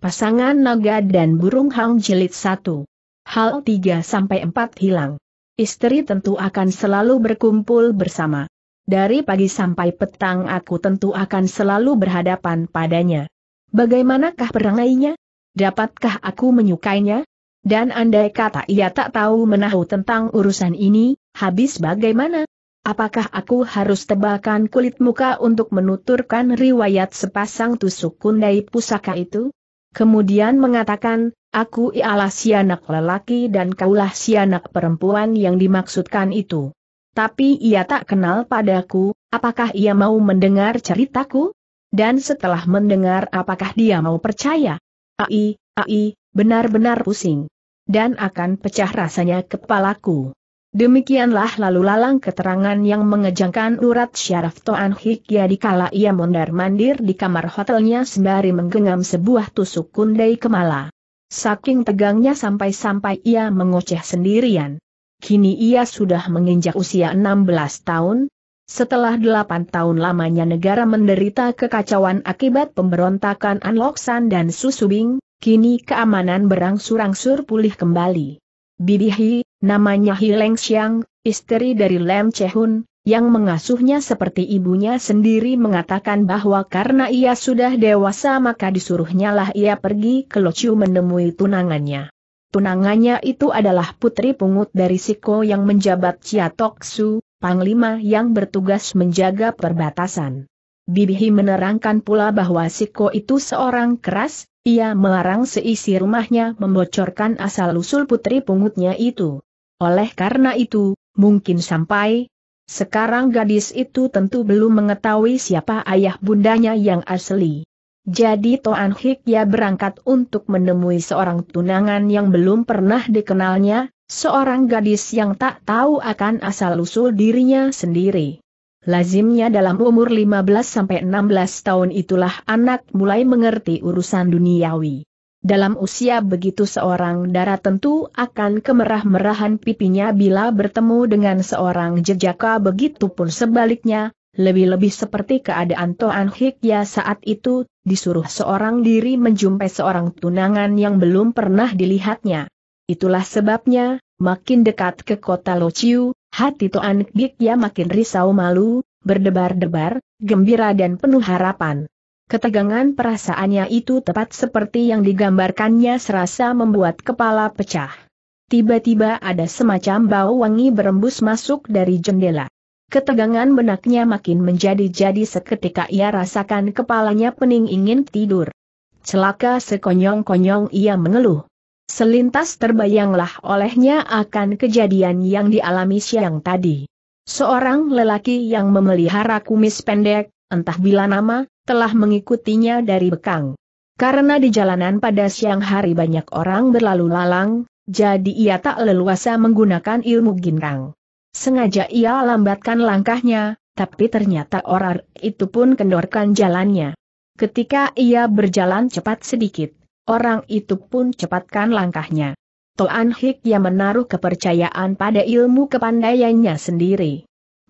Pasangan Naga dan Burung Hang Jilid satu. Hal tiga sampai empat hilang. Istri tentu akan selalu berkumpul bersama. Dari pagi sampai petang aku tentu akan selalu berhadapan padanya. Bagaimanakah perangainya? Dapatkah aku menyukainya? Dan andai kata ia tak tahu menahu tentang urusan ini, habis bagaimana? Apakah aku harus tebakan kulit muka untuk menuturkan riwayat sepasang tusuk kundai pusaka itu? Kemudian mengatakan, aku ialah si anak lelaki dan kaulah si anak perempuan yang dimaksudkan itu. Tapi ia tak kenal padaku, apakah ia mau mendengar ceritaku? Dan setelah mendengar apakah dia mau percaya? Ai, ai, benar-benar pusing. Dan akan pecah rasanya kepalaku. Demikianlah lalu lalang keterangan yang mengejangkan urat syaraf Toan Hikya dikala ia mondar-mandir di kamar hotelnya sembari menggenggam sebuah tusuk kundai kemala. Saking tegangnya sampai-sampai ia mengoceh sendirian. Kini ia sudah menginjak usia 16 tahun, setelah delapan tahun lamanya negara menderita kekacauan akibat pemberontakan Anloksan dan Susubing, kini keamanan berangsur-angsur pulih kembali. Bibihi, Namanya Hileng Xiang, istri dari Lem Chehun, yang mengasuhnya seperti ibunya sendiri mengatakan bahwa karena ia sudah dewasa maka disuruhnya lah ia pergi ke Lociu menemui tunangannya. Tunangannya itu adalah putri pungut dari Siko yang menjabat Ciatok Su, Panglima yang bertugas menjaga perbatasan. Bibihi menerangkan pula bahwa Siko itu seorang keras, ia melarang seisi rumahnya membocorkan asal-usul putri pungutnya itu. Oleh karena itu, mungkin sampai sekarang gadis itu tentu belum mengetahui siapa ayah bundanya yang asli. Jadi Toan ya berangkat untuk menemui seorang tunangan yang belum pernah dikenalnya, seorang gadis yang tak tahu akan asal-usul dirinya sendiri. Lazimnya dalam umur 15-16 tahun itulah anak mulai mengerti urusan duniawi. Dalam usia begitu seorang darah tentu akan kemerah-merahan pipinya bila bertemu dengan seorang jejaka begitu pun sebaliknya, lebih-lebih seperti keadaan Toan Hikya saat itu, disuruh seorang diri menjumpai seorang tunangan yang belum pernah dilihatnya. Itulah sebabnya, makin dekat ke kota Lociu, hati Toan Hikya makin risau malu, berdebar-debar, gembira dan penuh harapan. Ketegangan perasaannya itu tepat seperti yang digambarkannya serasa membuat kepala pecah. Tiba-tiba ada semacam bau wangi berembus masuk dari jendela. Ketegangan benaknya makin menjadi-jadi seketika ia rasakan kepalanya pening ingin tidur. Celaka sekonyong-konyong ia mengeluh. Selintas terbayanglah olehnya akan kejadian yang dialami siang tadi. Seorang lelaki yang memelihara kumis pendek, entah bila nama, telah mengikutinya dari Bekang. Karena di jalanan pada siang hari banyak orang berlalu lalang, jadi ia tak leluasa menggunakan ilmu ginrang. Sengaja ia lambatkan langkahnya, tapi ternyata orang itu pun kendorkan jalannya. Ketika ia berjalan cepat sedikit, orang itu pun cepatkan langkahnya. Toan Hik yang menaruh kepercayaan pada ilmu kepandaiannya sendiri.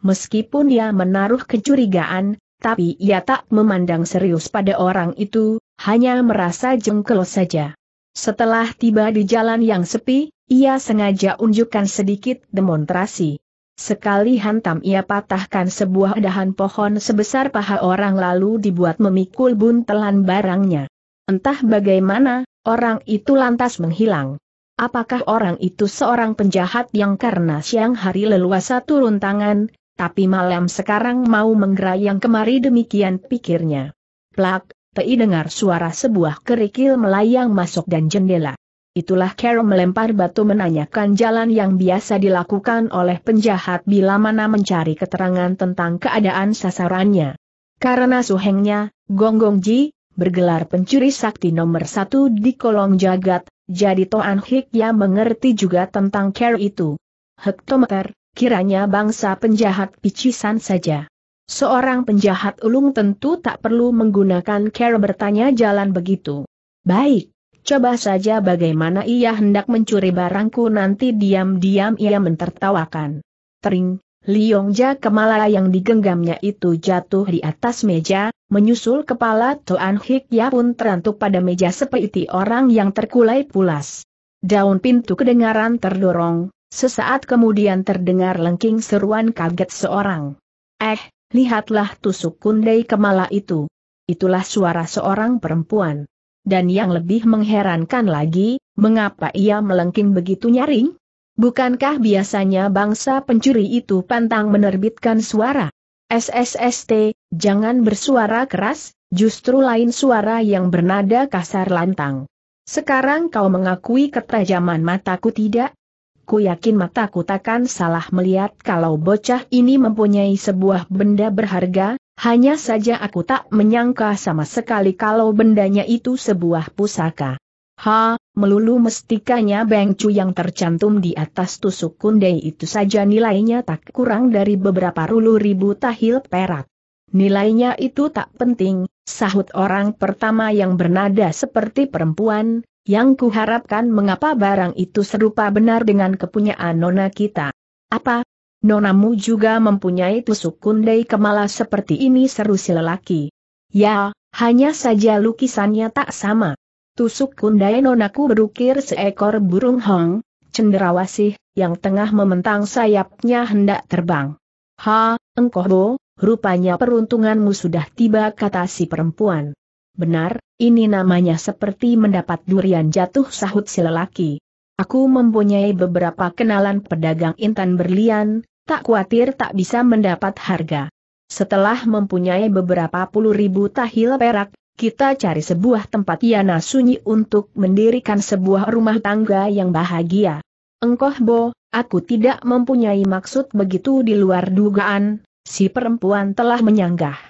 Meskipun ia menaruh kecurigaan, tapi ia tak memandang serius pada orang itu, hanya merasa jengkel saja. Setelah tiba di jalan yang sepi, ia sengaja unjukkan sedikit demonstrasi. Sekali hantam ia patahkan sebuah dahan pohon sebesar paha orang lalu dibuat memikul buntelan barangnya. Entah bagaimana, orang itu lantas menghilang. Apakah orang itu seorang penjahat yang karena siang hari leluasa turun tangan, tapi malam sekarang mau menggerayang kemari demikian pikirnya. Plak, Tei dengar suara sebuah kerikil melayang masuk dan jendela. Itulah Carol melempar batu menanyakan jalan yang biasa dilakukan oleh penjahat bila mana mencari keterangan tentang keadaan sasarannya. Karena suhengnya, Gonggong Ji, bergelar pencuri sakti nomor satu di kolong jagat, jadi Toan Hik yang mengerti juga tentang Carol itu. Hektometer, kiranya bangsa penjahat picisan saja. Seorang penjahat ulung tentu tak perlu menggunakan cara bertanya jalan begitu. Baik, coba saja bagaimana ia hendak mencuri barangku nanti diam-diam ia mentertawakan. Tering, Liongja kemala yang digenggamnya itu jatuh di atas meja, menyusul kepala Tuan Hik ya pun terantuk pada meja seperti orang yang terkulai pulas. Daun pintu kedengaran terdorong, Sesaat kemudian terdengar lengking seruan kaget seorang. Eh, lihatlah tusuk kundai kemala itu. Itulah suara seorang perempuan. Dan yang lebih mengherankan lagi, mengapa ia melengking begitu nyaring? Bukankah biasanya bangsa pencuri itu pantang menerbitkan suara? SSST, jangan bersuara keras, justru lain suara yang bernada kasar lantang. Sekarang kau mengakui ketajaman mataku tidak? aku yakin mataku takkan salah melihat kalau bocah ini mempunyai sebuah benda berharga, hanya saja aku tak menyangka sama sekali kalau bendanya itu sebuah pusaka. Ha, melulu mestikanya Bengcu yang tercantum di atas tusuk kundai itu saja nilainya tak kurang dari beberapa rulu ribu tahil perak. Nilainya itu tak penting, sahut orang pertama yang bernada seperti perempuan, yang kuharapkan mengapa barang itu serupa benar dengan kepunyaan nona kita. Apa? Nonamu juga mempunyai tusuk kundai kemala seperti ini seru si lelaki. Ya, hanya saja lukisannya tak sama. Tusuk kundai nonaku berukir seekor burung hong, cenderawasih, yang tengah mementang sayapnya hendak terbang. Ha, engkau bo, rupanya peruntunganmu sudah tiba kata si perempuan. Benar, ini namanya seperti mendapat durian jatuh sahut si lelaki. Aku mempunyai beberapa kenalan pedagang intan berlian, tak khawatir tak bisa mendapat harga. Setelah mempunyai beberapa puluh ribu tahil perak, kita cari sebuah tempat yana sunyi untuk mendirikan sebuah rumah tangga yang bahagia. Engkoh Bo, aku tidak mempunyai maksud begitu di luar dugaan, si perempuan telah menyanggah.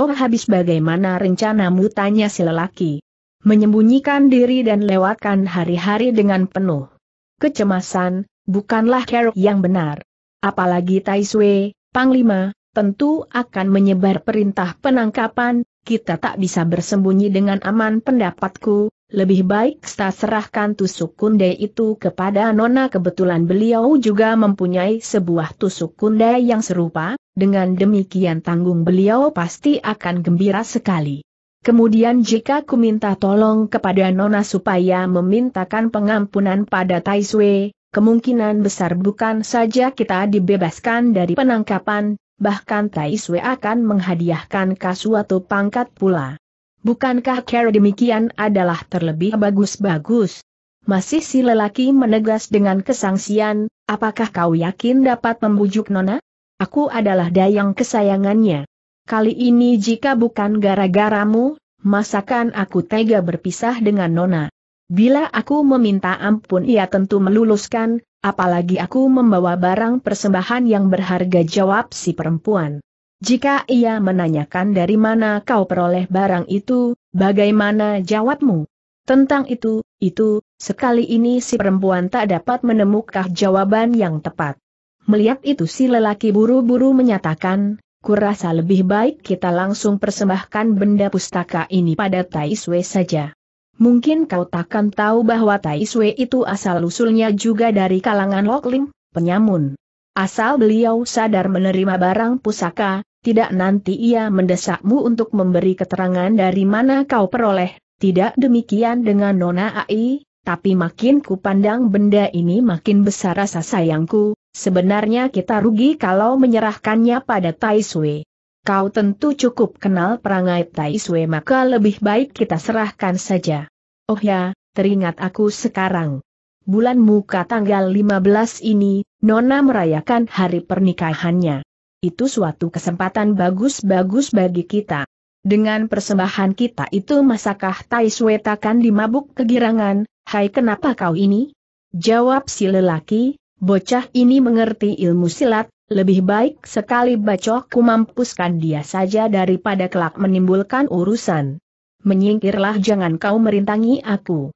Oh habis bagaimana rencanamu tanya si lelaki. Menyembunyikan diri dan lewatkan hari-hari dengan penuh kecemasan, bukanlah kerok yang benar. Apalagi Tai Sui, Panglima, tentu akan menyebar perintah penangkapan, kita tak bisa bersembunyi dengan aman pendapatku, lebih baik kita serahkan tusuk kunde itu kepada Nona kebetulan beliau juga mempunyai sebuah tusuk kunde yang serupa, dengan demikian tanggung beliau pasti akan gembira sekali. Kemudian jika ku minta tolong kepada Nona supaya memintakan pengampunan pada Tai Sui, kemungkinan besar bukan saja kita dibebaskan dari penangkapan, bahkan Tai Sui akan menghadiahkan kasuatu pangkat pula. Bukankah cara demikian adalah terlebih bagus-bagus? Masih si lelaki menegas dengan kesangsian, apakah kau yakin dapat membujuk Nona? Aku adalah dayang kesayangannya. Kali ini jika bukan gara-garamu, masakan aku tega berpisah dengan Nona. Bila aku meminta ampun ia tentu meluluskan, apalagi aku membawa barang persembahan yang berharga jawab si perempuan. Jika ia menanyakan dari mana kau peroleh barang itu, bagaimana jawabmu? Tentang itu, itu, sekali ini si perempuan tak dapat menemukan jawaban yang tepat. Melihat itu si lelaki buru-buru menyatakan, kurasa lebih baik kita langsung persembahkan benda pustaka ini pada Taiswe saja. Mungkin kau takkan tahu bahwa Taiswe itu asal-usulnya juga dari kalangan Loklim, penyamun. Asal beliau sadar menerima barang pusaka, tidak nanti ia mendesakmu untuk memberi keterangan dari mana kau peroleh, tidak demikian dengan Nona AI, tapi makin ku pandang benda ini makin besar rasa sayangku, sebenarnya kita rugi kalau menyerahkannya pada Tai Sui. Kau tentu cukup kenal perangai Tai Sui maka lebih baik kita serahkan saja. Oh ya, teringat aku sekarang. Bulan muka tanggal 15 ini, Nona merayakan hari pernikahannya itu suatu kesempatan bagus-bagus bagi kita. Dengan persembahan kita itu masakah Tai Sui takkan dimabuk kegirangan, hai kenapa kau ini? Jawab si lelaki, bocah ini mengerti ilmu silat, lebih baik sekali bacok bacokku mampuskan dia saja daripada kelak menimbulkan urusan. Menyingkirlah jangan kau merintangi aku.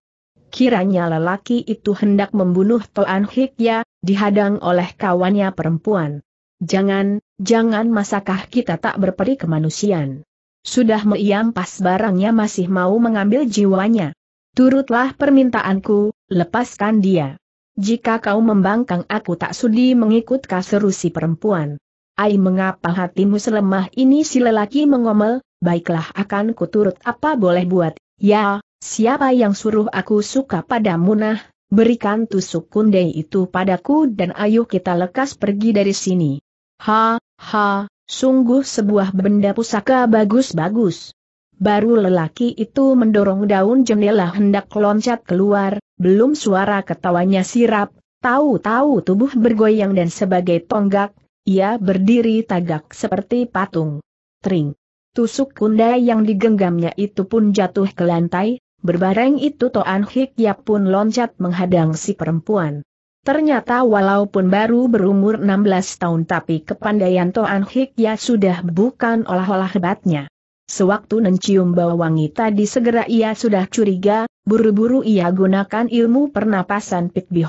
Kiranya lelaki itu hendak membunuh Toan Hikya, dihadang oleh kawannya perempuan. Jangan, Jangan masakah kita tak berperi kemanusiaan? Sudah meiam pas barangnya masih mau mengambil jiwanya. Turutlah permintaanku, lepaskan dia. Jika kau membangkang aku tak sudi mengikut kaseru si perempuan. Ai mengapa hatimu selemah ini si lelaki mengomel, baiklah akan kuturut apa boleh buat, ya, siapa yang suruh aku suka pada nah, berikan tusuk kundai itu padaku dan ayo kita lekas pergi dari sini. Ha, ha, sungguh sebuah benda pusaka bagus-bagus. Baru lelaki itu mendorong daun jendela hendak loncat keluar, belum suara ketawanya sirap, tahu-tahu tubuh bergoyang dan sebagai tonggak, ia berdiri tagak seperti patung. Tring. Tusuk kunda yang digenggamnya itu pun jatuh ke lantai, berbareng itu Toan yap pun loncat menghadang si perempuan. Ternyata walaupun baru berumur 16 tahun tapi kepandaian Toan Hik ya sudah bukan olah-olah hebatnya. Sewaktu mencium bau wangi tadi segera ia sudah curiga, buru-buru ia gunakan ilmu pernapasan Pit Gi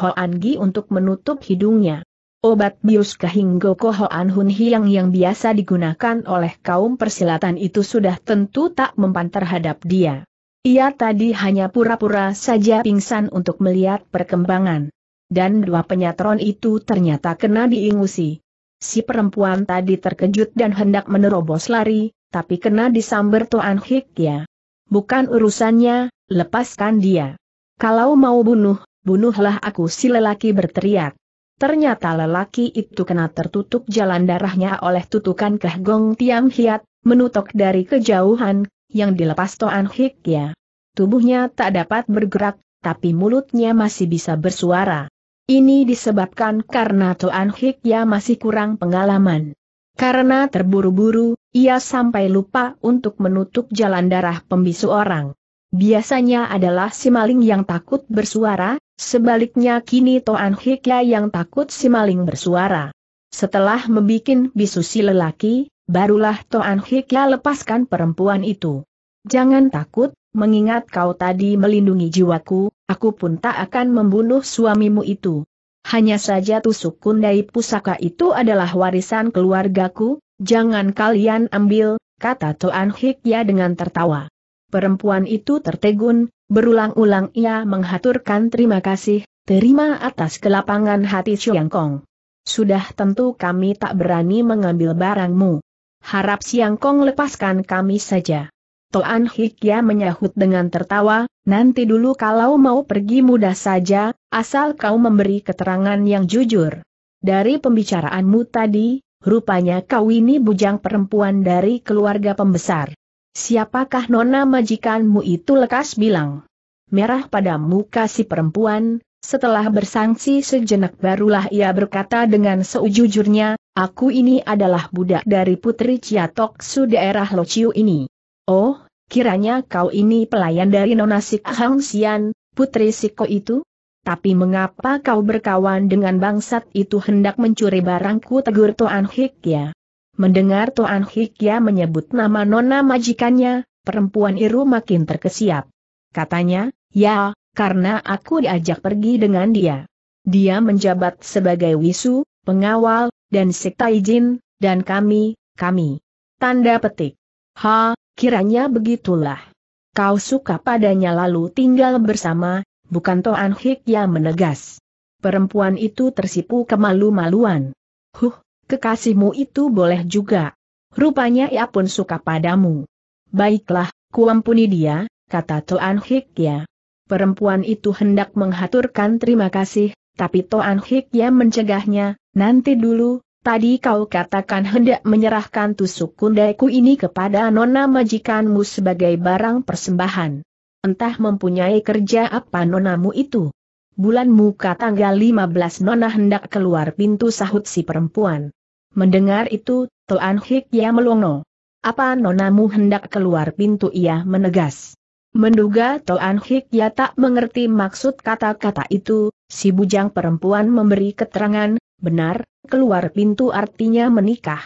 untuk menutup hidungnya. Obat bius kehinggo kohoan hun hiang yang biasa digunakan oleh kaum persilatan itu sudah tentu tak mempan terhadap dia. Ia tadi hanya pura-pura saja pingsan untuk melihat perkembangan dan dua penyatron itu ternyata kena diingusi. Si perempuan tadi terkejut dan hendak menerobos lari, tapi kena disamber Toan Hikya. Bukan urusannya, lepaskan dia. Kalau mau bunuh, bunuhlah aku si lelaki berteriak. Ternyata lelaki itu kena tertutup jalan darahnya oleh tutukan Kehgong tiang Hiat, menutok dari kejauhan, yang dilepas Toan Hikya. Tubuhnya tak dapat bergerak, tapi mulutnya masih bisa bersuara. Ini disebabkan karena Tuan Hikya masih kurang pengalaman. Karena terburu-buru, ia sampai lupa untuk menutup jalan darah pembisu orang. Biasanya adalah si maling yang takut bersuara, sebaliknya kini Toan Hikya yang takut si maling bersuara. Setelah membuat bisu si lelaki, barulah Toan Hikya lepaskan perempuan itu. Jangan takut, mengingat kau tadi melindungi jiwaku, aku pun tak akan membunuh suamimu itu. Hanya saja tusuk kundai pusaka itu adalah warisan keluargaku, jangan kalian ambil, kata Hik ya dengan tertawa. Perempuan itu tertegun, berulang-ulang ia menghaturkan terima kasih, terima atas kelapangan hati Siang Kong. Sudah tentu kami tak berani mengambil barangmu. Harap Siang Kong lepaskan kami saja. Toan Hikya menyahut dengan tertawa, nanti dulu kalau mau pergi mudah saja, asal kau memberi keterangan yang jujur. Dari pembicaraanmu tadi, rupanya kau ini bujang perempuan dari keluarga pembesar. Siapakah nona majikanmu itu lekas bilang. Merah pada muka si perempuan, setelah bersangsi sejenak barulah ia berkata dengan sejujurnya, aku ini adalah budak dari Putri Ciatok Su daerah Lociu ini. Oh, Kiranya kau ini pelayan dari Nona Sik Hang Sian, putri Siko itu? Tapi mengapa kau berkawan dengan bangsat itu hendak mencuri barangku tegur Tuan Hik ya? Mendengar Tuan Hik ya menyebut nama Nona majikannya, perempuan Iru makin terkesiap. Katanya, ya, karena aku diajak pergi dengan dia. Dia menjabat sebagai wisu, pengawal, dan sekta izin, dan kami, kami. Tanda petik. Ha, Kiranya begitulah. Kau suka padanya lalu tinggal bersama, bukan Toan Hik yang menegas. Perempuan itu tersipu kemalu-maluan. Huh, kekasihmu itu boleh juga. Rupanya ia pun suka padamu. Baiklah, kuampuni dia, kata Toan Hik ya. Perempuan itu hendak menghaturkan terima kasih, tapi Toan Hik yang mencegahnya, nanti dulu, Tadi kau katakan hendak menyerahkan tusuk kundaiku ini kepada nona majikanmu sebagai barang persembahan. Entah mempunyai kerja apa nonamu itu. Bulan muka tanggal 15 nona hendak keluar pintu sahut si perempuan. Mendengar itu, Tuan Hik ya melongo. Apa nonamu hendak keluar pintu ia menegas. Menduga Tuan Hik ya tak mengerti maksud kata-kata itu, si bujang perempuan memberi keterangan, benar, keluar pintu artinya menikah.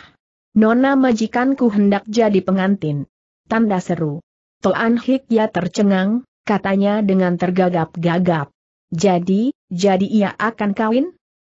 Nona majikanku hendak jadi pengantin. Tanda seru. Toan ya tercengang, katanya dengan tergagap-gagap. Jadi, jadi ia akan kawin?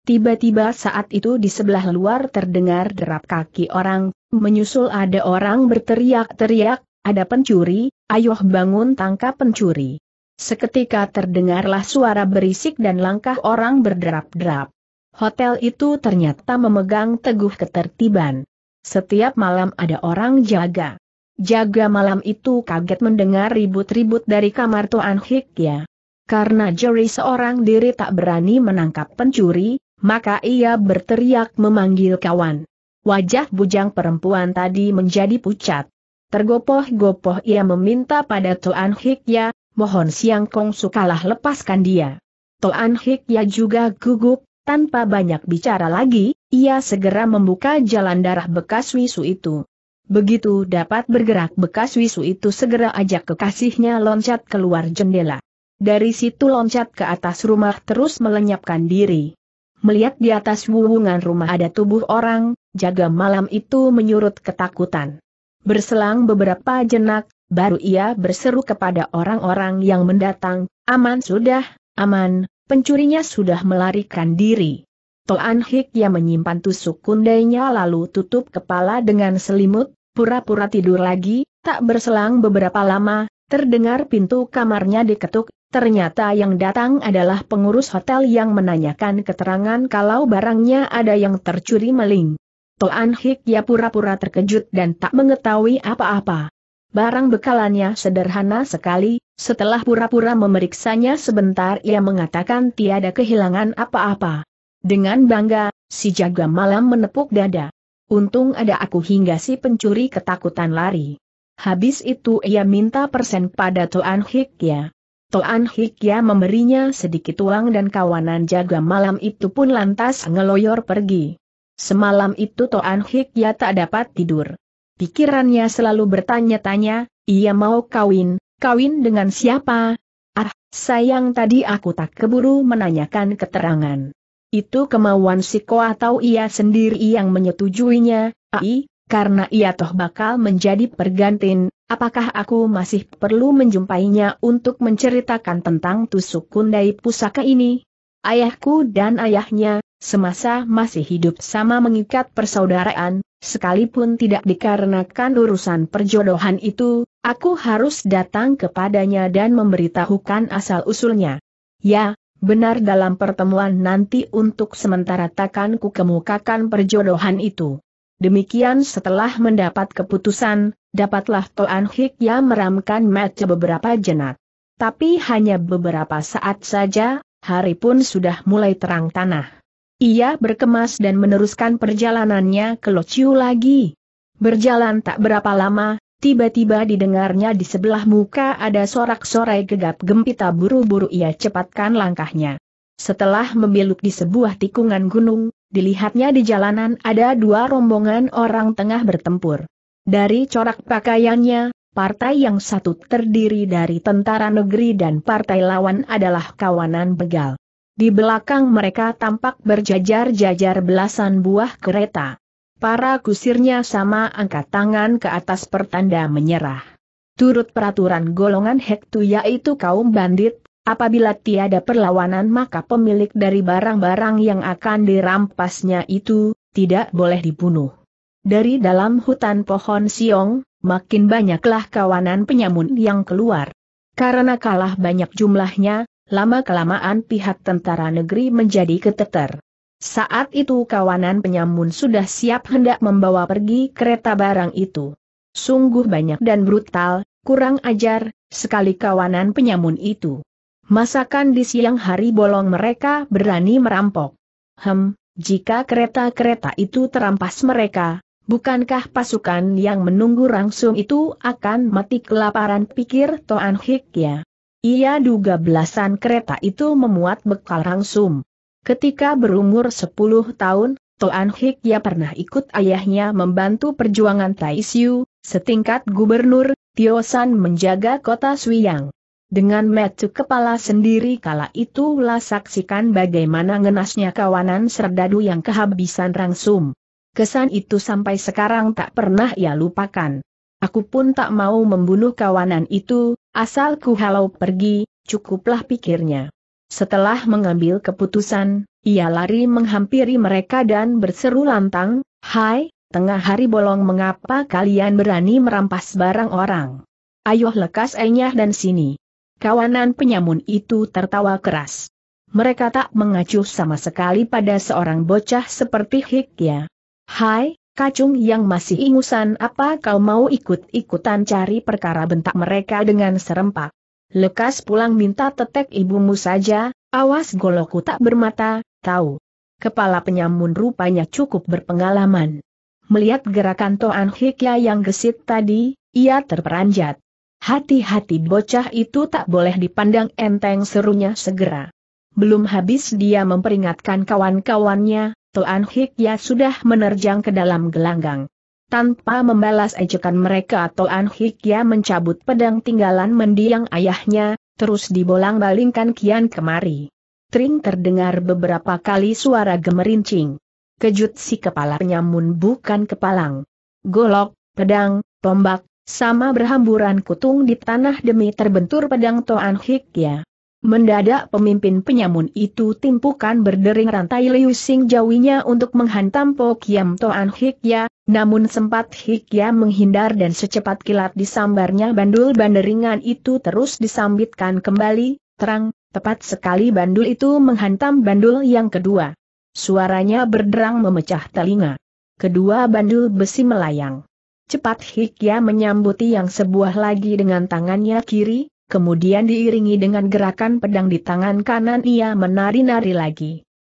Tiba-tiba saat itu di sebelah luar terdengar derap kaki orang, menyusul ada orang berteriak-teriak, ada pencuri, ayoh bangun tangkap pencuri. Seketika terdengarlah suara berisik dan langkah orang berderap-derap. Hotel itu ternyata memegang teguh ketertiban. Setiap malam ada orang jaga. Jaga malam itu kaget mendengar ribut-ribut dari kamar Tuan Hikya. Karena Jerry seorang diri tak berani menangkap pencuri, maka ia berteriak memanggil kawan. Wajah bujang perempuan tadi menjadi pucat. Tergopoh-gopoh ia meminta pada Tuan Hikya, mohon Siang Kong sukalah lepaskan dia. Toan Hikya juga gugup, tanpa banyak bicara lagi, ia segera membuka jalan darah bekas wisu itu. Begitu dapat bergerak bekas wisu itu segera ajak kekasihnya loncat keluar jendela. Dari situ loncat ke atas rumah terus melenyapkan diri. Melihat di atas wuwungan rumah ada tubuh orang, jaga malam itu menyurut ketakutan. Berselang beberapa jenak, baru ia berseru kepada orang-orang yang mendatang, aman sudah, aman, pencurinya sudah melarikan diri. Toan yang menyimpan tusuk kundainya lalu tutup kepala dengan selimut, pura-pura tidur lagi, tak berselang beberapa lama, terdengar pintu kamarnya diketuk, ternyata yang datang adalah pengurus hotel yang menanyakan keterangan kalau barangnya ada yang tercuri meling. Toan ya pura-pura terkejut dan tak mengetahui apa-apa. Barang bekalannya sederhana sekali, setelah pura-pura memeriksanya sebentar ia mengatakan tiada kehilangan apa-apa. Dengan bangga, si jaga malam menepuk dada. Untung ada aku hingga si pencuri ketakutan lari. Habis itu ia minta persen pada Toan Hikya. Toan Hikya memberinya sedikit uang dan kawanan jaga malam itu pun lantas ngeloyor pergi. Semalam itu Toan Hikya tak dapat tidur. Pikirannya selalu bertanya-tanya, ia mau kawin, Kawin dengan siapa? Ah, sayang tadi aku tak keburu menanyakan keterangan. Itu kemauan Siko atau ia sendiri yang menyetujuinya, ai, ah, karena ia toh bakal menjadi pergantin, apakah aku masih perlu menjumpainya untuk menceritakan tentang tusuk kundai pusaka ini? Ayahku dan ayahnya, semasa masih hidup sama mengikat persaudaraan, sekalipun tidak dikarenakan urusan perjodohan itu, Aku harus datang kepadanya dan memberitahukan asal-usulnya. Ya, benar dalam pertemuan nanti untuk sementara takkan ku kemukakan perjodohan itu. Demikian setelah mendapat keputusan, dapatlah Toan Hikya meramkan mata beberapa jenat. Tapi hanya beberapa saat saja, hari pun sudah mulai terang tanah. Ia berkemas dan meneruskan perjalanannya ke Lociu lagi. Berjalan tak berapa lama, Tiba-tiba didengarnya di sebelah muka ada sorak-sorai gegap gempita buru-buru ia cepatkan langkahnya. Setelah membeluk di sebuah tikungan gunung, dilihatnya di jalanan ada dua rombongan orang tengah bertempur. Dari corak pakaiannya, partai yang satu terdiri dari tentara negeri dan partai lawan adalah kawanan begal. Di belakang mereka tampak berjajar-jajar belasan buah kereta. Para kusirnya sama angkat tangan ke atas pertanda menyerah. Turut peraturan golongan Hektu yaitu kaum bandit, apabila tiada perlawanan maka pemilik dari barang-barang yang akan dirampasnya itu, tidak boleh dibunuh. Dari dalam hutan pohon siong, makin banyaklah kawanan penyamun yang keluar. Karena kalah banyak jumlahnya, lama-kelamaan pihak tentara negeri menjadi keteter. Saat itu kawanan penyamun sudah siap hendak membawa pergi kereta barang itu. Sungguh banyak dan brutal, kurang ajar, sekali kawanan penyamun itu. Masakan di siang hari bolong mereka berani merampok. Hem, jika kereta-kereta itu terampas mereka, bukankah pasukan yang menunggu langsung itu akan mati kelaparan pikir Toan Hik ya? Ia duga belasan kereta itu memuat bekal langsung. Ketika berumur 10 tahun, Toan Hikya pernah ikut ayahnya membantu perjuangan Taisyu, setingkat gubernur, Tiosan menjaga kota Suiyang. Dengan metu kepala sendiri kala itulah saksikan bagaimana ngenasnya kawanan serdadu yang kehabisan rangsum. Kesan itu sampai sekarang tak pernah ia lupakan. Aku pun tak mau membunuh kawanan itu, asalku halau pergi, cukuplah pikirnya. Setelah mengambil keputusan, ia lari menghampiri mereka dan berseru lantang, Hai, tengah hari bolong mengapa kalian berani merampas barang orang? Ayo lekas enyah dan sini. Kawanan penyamun itu tertawa keras. Mereka tak mengacuh sama sekali pada seorang bocah seperti Hikya. Hai, kacung yang masih ingusan apa kau mau ikut-ikutan cari perkara bentak mereka dengan serempak. Lekas pulang minta tetek ibumu saja, awas goloku tak bermata, tahu. Kepala penyamun rupanya cukup berpengalaman. Melihat gerakan Toan Hikya yang gesit tadi, ia terperanjat. Hati-hati bocah itu tak boleh dipandang enteng serunya segera. Belum habis dia memperingatkan kawan-kawannya, Toan Hikya sudah menerjang ke dalam gelanggang. Tanpa membalas ajakan mereka Toan Hikya mencabut pedang tinggalan mendiang ayahnya, terus dibolang-balingkan kian kemari. Tring terdengar beberapa kali suara gemerincing. Kejut si kepala penyamun bukan kepalang. Golok, pedang, tombak, sama berhamburan kutung di tanah demi terbentur pedang Toan Hikya. Mendadak pemimpin penyamun itu timpukan berdering rantai Liu Xing jawinya untuk menghantam Po Kiam Toan Hikya, namun sempat Hikya menghindar dan secepat kilat disambarnya bandul banderingan itu terus disambitkan kembali, terang, tepat sekali bandul itu menghantam bandul yang kedua. Suaranya berderang memecah telinga. Kedua bandul besi melayang. Cepat Hikya menyambuti yang sebuah lagi dengan tangannya kiri, kemudian diiringi dengan gerakan pedang di tangan kanan ia menari-nari lagi.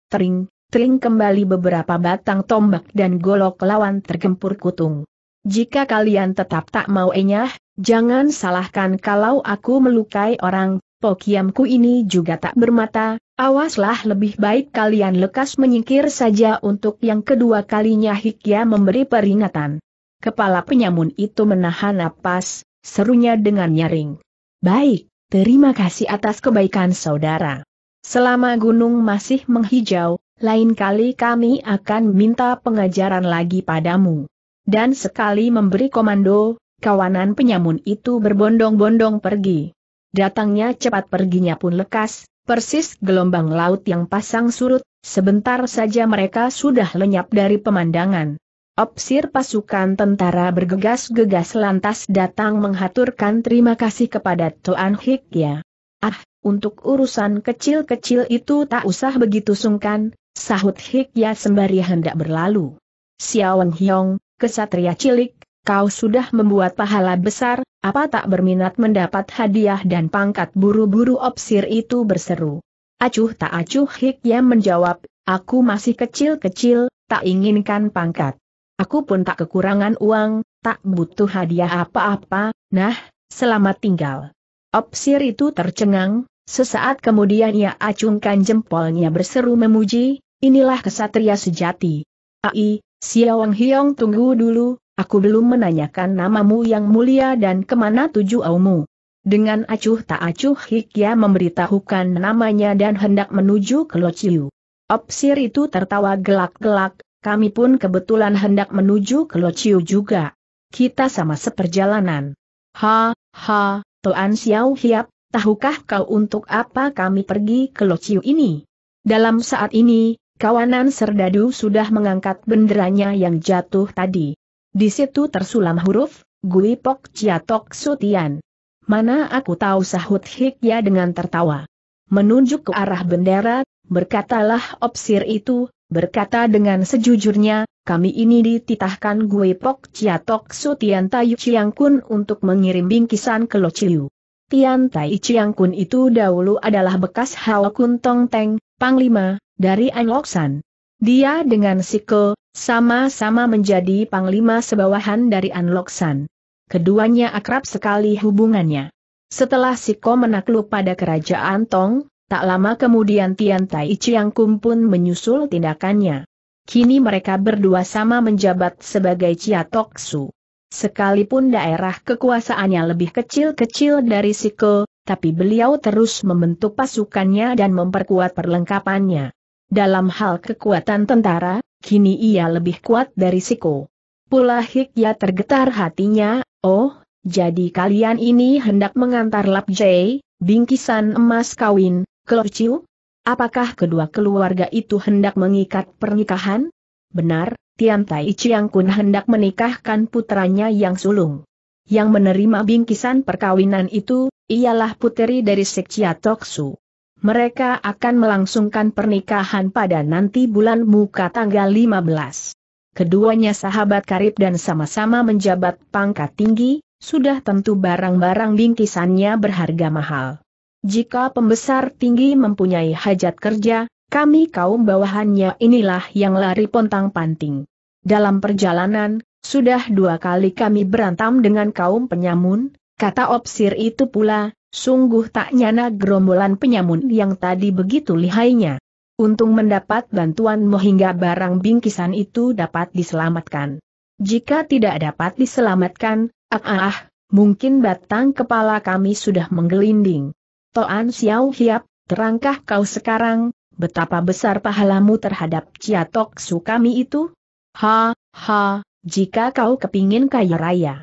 Tering, tering kembali beberapa batang tombak dan golok lawan tergempur kutung. Jika kalian tetap tak mau enyah, jangan salahkan kalau aku melukai orang, pokiamku ini juga tak bermata, awaslah lebih baik kalian lekas menyingkir saja untuk yang kedua kalinya Hikya memberi peringatan. Kepala penyamun itu menahan napas, serunya dengan nyaring. Baik, terima kasih atas kebaikan saudara. Selama gunung masih menghijau, lain kali kami akan minta pengajaran lagi padamu. Dan sekali memberi komando, kawanan penyamun itu berbondong-bondong pergi. Datangnya cepat perginya pun lekas, persis gelombang laut yang pasang surut, sebentar saja mereka sudah lenyap dari pemandangan. Opsir pasukan tentara bergegas-gegas lantas datang menghaturkan terima kasih kepada Tuan Hikya. Ah, untuk urusan kecil-kecil itu tak usah begitu sungkan, sahut Hikya sembari hendak berlalu. Siaweng Hiong, kesatria cilik, kau sudah membuat pahala besar, apa tak berminat mendapat hadiah dan pangkat buru-buru opsir itu berseru. Acuh tak acuh Hikya menjawab, aku masih kecil-kecil, tak inginkan pangkat. Aku pun tak kekurangan uang, tak butuh hadiah apa-apa, nah, selamat tinggal. Opsir itu tercengang, sesaat kemudian ia acungkan jempolnya berseru memuji, inilah kesatria sejati. Ai, Siawang Hiong tunggu dulu, aku belum menanyakan namamu yang mulia dan kemana tuju aumu. Dengan acuh tak acuh Hikya memberitahukan namanya dan hendak menuju ke Lociu. Opsir itu tertawa gelak-gelak, kami pun kebetulan hendak menuju ke Lociu juga. Kita sama seperjalanan. Ha, ha, Toan Xiao Hiap, tahukah kau untuk apa kami pergi ke Lociu ini? Dalam saat ini, kawanan Serdadu sudah mengangkat benderanya yang jatuh tadi. Di situ tersulam huruf, Gui Pok Chia Tok Sutian. Mana aku tahu sahut Hikya dengan tertawa. Menunjuk ke arah bendera, berkatalah opsir itu, berkata dengan sejujurnya, kami ini dititahkan Gue Pok Chia Tok Su Tian Tai Chiang Kun untuk mengirim bingkisan ke Lo Chiu. Tian Tai Chiang Kun itu dahulu adalah bekas Hao Kun Tong Teng, Panglima, dari An Anloksan. Dia dengan Siko, sama-sama menjadi Panglima sebawahan dari An Anloksan. Keduanya akrab sekali hubungannya. Setelah Siko menakluk pada kerajaan Tong, Tak lama kemudian Tian Tai Chiang Kum pun menyusul tindakannya. Kini mereka berdua sama menjabat sebagai Chia Tok Su. Sekalipun daerah kekuasaannya lebih kecil-kecil dari Siko, tapi beliau terus membentuk pasukannya dan memperkuat perlengkapannya. Dalam hal kekuatan tentara, kini ia lebih kuat dari Siko. Pula Hikya tergetar hatinya, oh, jadi kalian ini hendak mengantar Lap J, bingkisan emas kawin, Kelorciu? Apakah kedua keluarga itu hendak mengikat pernikahan? Benar, Tian Tai Chiang Kun hendak menikahkan putranya yang sulung. Yang menerima bingkisan perkawinan itu, ialah puteri dari Sekcia Toksu. Mereka akan melangsungkan pernikahan pada nanti bulan muka tanggal 15. Keduanya sahabat karib dan sama-sama menjabat pangkat tinggi, sudah tentu barang-barang bingkisannya berharga mahal. Jika pembesar tinggi mempunyai hajat kerja, kami kaum bawahannya inilah yang lari pontang panting. Dalam perjalanan, sudah dua kali kami berantam dengan kaum penyamun, kata opsir itu pula, sungguh tak nyana gerombolan penyamun yang tadi begitu lihainya. Untung mendapat bantuan hingga barang bingkisan itu dapat diselamatkan. Jika tidak dapat diselamatkan, ah ah, ah mungkin batang kepala kami sudah menggelinding. Toan Xiao Hiap, terangkah kau sekarang, betapa besar pahalamu terhadap Ciatok Su kami itu? Ha, ha, jika kau kepingin kaya raya.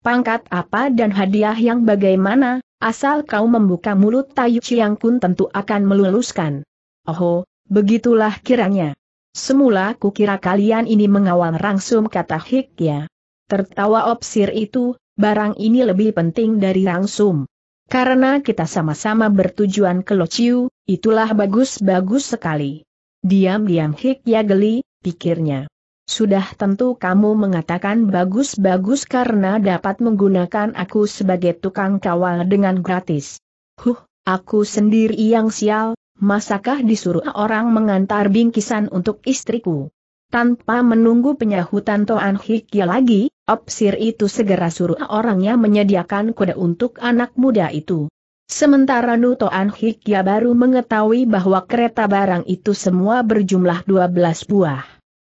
Pangkat apa dan hadiah yang bagaimana, asal kau membuka mulut Tayu Chiang Kun tentu akan meluluskan. Oh, begitulah kiranya. Semula kukira kalian ini mengawal rangsum kata Hikya. Tertawa opsir itu, barang ini lebih penting dari rangsum. Karena kita sama-sama bertujuan ke Lociu, itulah bagus-bagus sekali. Diam-diam ya geli, pikirnya. Sudah tentu kamu mengatakan bagus-bagus karena dapat menggunakan aku sebagai tukang kawal dengan gratis. Huh, aku sendiri yang sial, masakah disuruh orang mengantar bingkisan untuk istriku? Tanpa menunggu penyahutan Toan ya lagi, Opsir itu segera suruh orangnya menyediakan kuda untuk anak muda itu. Sementara Nutoan Hikya baru mengetahui bahwa kereta barang itu semua berjumlah 12 buah.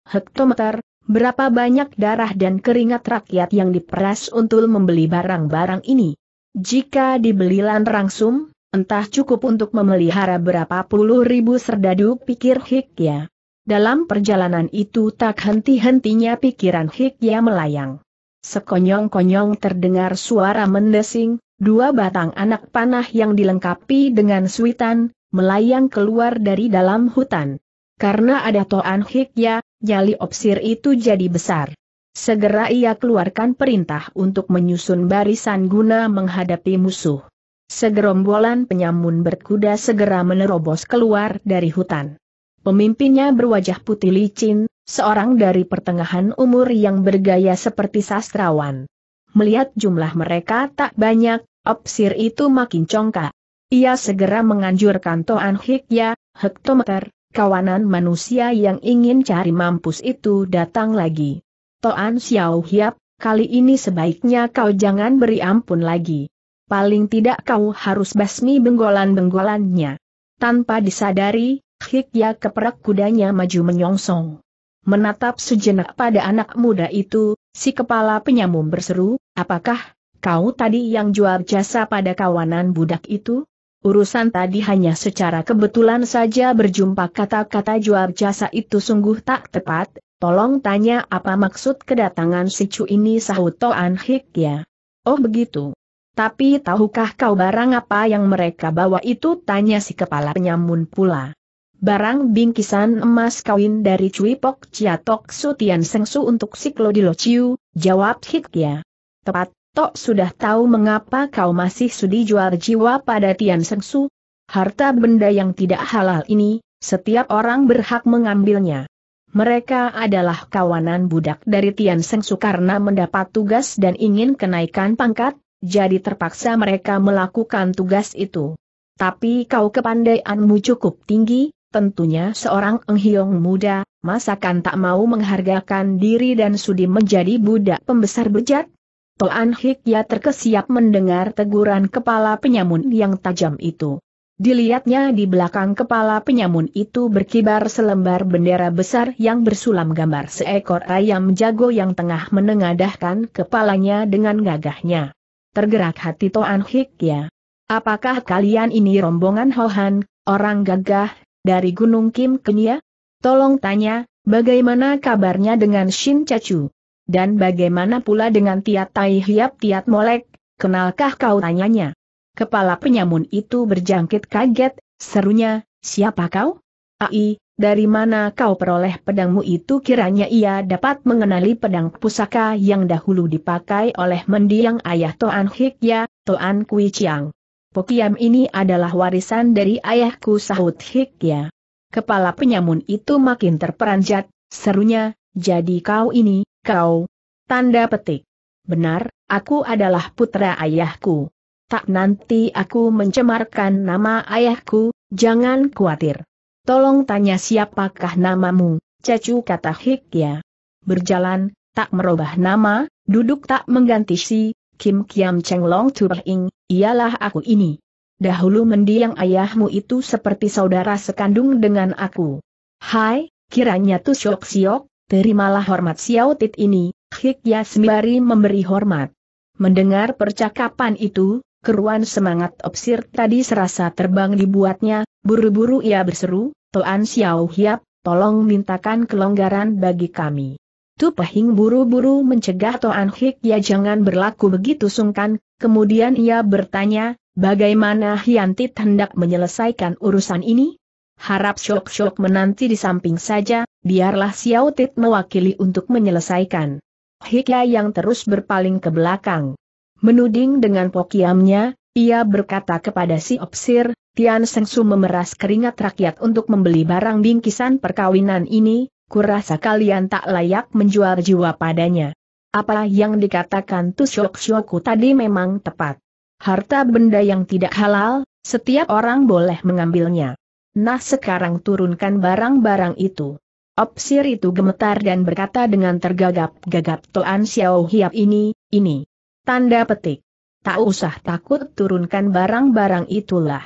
Hektometer, berapa banyak darah dan keringat rakyat yang diperas untuk membeli barang-barang ini. Jika dibeli langsung, entah cukup untuk memelihara berapa puluh ribu serdadu pikir Hikya. Dalam perjalanan itu tak henti-hentinya pikiran Hikya melayang. Sekonyong-konyong terdengar suara mendesing, dua batang anak panah yang dilengkapi dengan suitan, melayang keluar dari dalam hutan. Karena ada Toan Hikya, nyali opsir itu jadi besar. Segera ia keluarkan perintah untuk menyusun barisan guna menghadapi musuh. Segerombolan penyamun berkuda segera menerobos keluar dari hutan. Pemimpinnya berwajah putih licin, seorang dari pertengahan umur yang bergaya seperti sastrawan. Melihat jumlah mereka tak banyak, opsir itu makin congkak. Ia segera menganjurkan Toan Hikya, hektometer, kawanan manusia yang ingin cari mampus itu datang lagi. Toan Xiao Hiap, kali ini sebaiknya kau jangan beri ampun lagi. Paling tidak kau harus basmi benggolan-benggolannya. Tanpa disadari, Hikya keperak kudanya maju menyongsong menatap sejenak pada anak muda itu, si kepala penyamun berseru, apakah kau tadi yang jual jasa pada kawanan budak itu? Urusan tadi hanya secara kebetulan saja berjumpa kata-kata jual jasa itu sungguh tak tepat, tolong tanya apa maksud kedatangan si cu ini sahut Toan Hik ya. Oh begitu. Tapi tahukah kau barang apa yang mereka bawa itu tanya si kepala penyamun pula barang bingkisan emas kawin dari Cui Pok Ciatok Sutian Sengsu untuk Siklodilo Chiu, jawab Hikya. Tepat, Tok sudah tahu mengapa kau masih sudi jual jiwa pada Tian Sengsu? Harta benda yang tidak halal ini, setiap orang berhak mengambilnya. Mereka adalah kawanan budak dari Tian Sengsu karena mendapat tugas dan ingin kenaikan pangkat, jadi terpaksa mereka melakukan tugas itu. Tapi kau kepandaianmu cukup tinggi, tentunya seorang enghiong muda, masakan tak mau menghargakan diri dan sudi menjadi budak pembesar bejat? Toan Hikya terkesiap mendengar teguran kepala penyamun yang tajam itu. Dilihatnya di belakang kepala penyamun itu berkibar selembar bendera besar yang bersulam gambar seekor ayam jago yang tengah menengadahkan kepalanya dengan gagahnya. Tergerak hati Toan Hikya. Apakah kalian ini rombongan Hohan, orang gagah dari Gunung Kim Kenya? Tolong tanya, bagaimana kabarnya dengan Shin Chachu? Dan bagaimana pula dengan Tiat Tai Hiap Tiat Molek, kenalkah kau tanyanya? Kepala penyamun itu berjangkit kaget, serunya, siapa kau? Ai, dari mana kau peroleh pedangmu itu kiranya ia dapat mengenali pedang pusaka yang dahulu dipakai oleh mendiang ayah Toan Hik Ya Toan Kui Chiang. Pokiam ini adalah warisan dari ayahku sahut Hikya. Kepala penyamun itu makin terperanjat, serunya, jadi kau ini, kau. Tanda petik. Benar, aku adalah putra ayahku. Tak nanti aku mencemarkan nama ayahku, jangan khawatir. Tolong tanya siapakah namamu, Cecu kata Hikya. Berjalan, tak merubah nama, duduk tak mengganti si, Kim Kiam Cheng Long Tu Ing, ialah aku ini. Dahulu mendiang ayahmu itu seperti saudara sekandung dengan aku. Hai, kiranya tuh siok siok, terimalah hormat Xiao Tit ini, Hik ya, sembari memberi hormat. Mendengar percakapan itu, keruan semangat opsir tadi serasa terbang dibuatnya, buru-buru ia berseru, Toan Xiao Hiap, tolong mintakan kelonggaran bagi kami. Tu Pehing buru-buru mencegah Toan Hik ya jangan berlaku begitu sungkan, Kemudian ia bertanya, bagaimana Hiantit hendak menyelesaikan urusan ini? Harap syok-syok menanti di samping saja, biarlah Xiao Tit mewakili untuk menyelesaikan. Hikya yang terus berpaling ke belakang. Menuding dengan pokiamnya, ia berkata kepada si Opsir, Tian Sengsu memeras keringat rakyat untuk membeli barang bingkisan perkawinan ini, kurasa kalian tak layak menjual jiwa padanya. Apa yang dikatakan Tusyok Syoku tadi memang tepat. Harta benda yang tidak halal, setiap orang boleh mengambilnya. Nah sekarang turunkan barang-barang itu. Opsir itu gemetar dan berkata dengan tergagap-gagap Toan Xiao Hiap ini, ini. Tanda petik. Tak usah takut turunkan barang-barang itulah.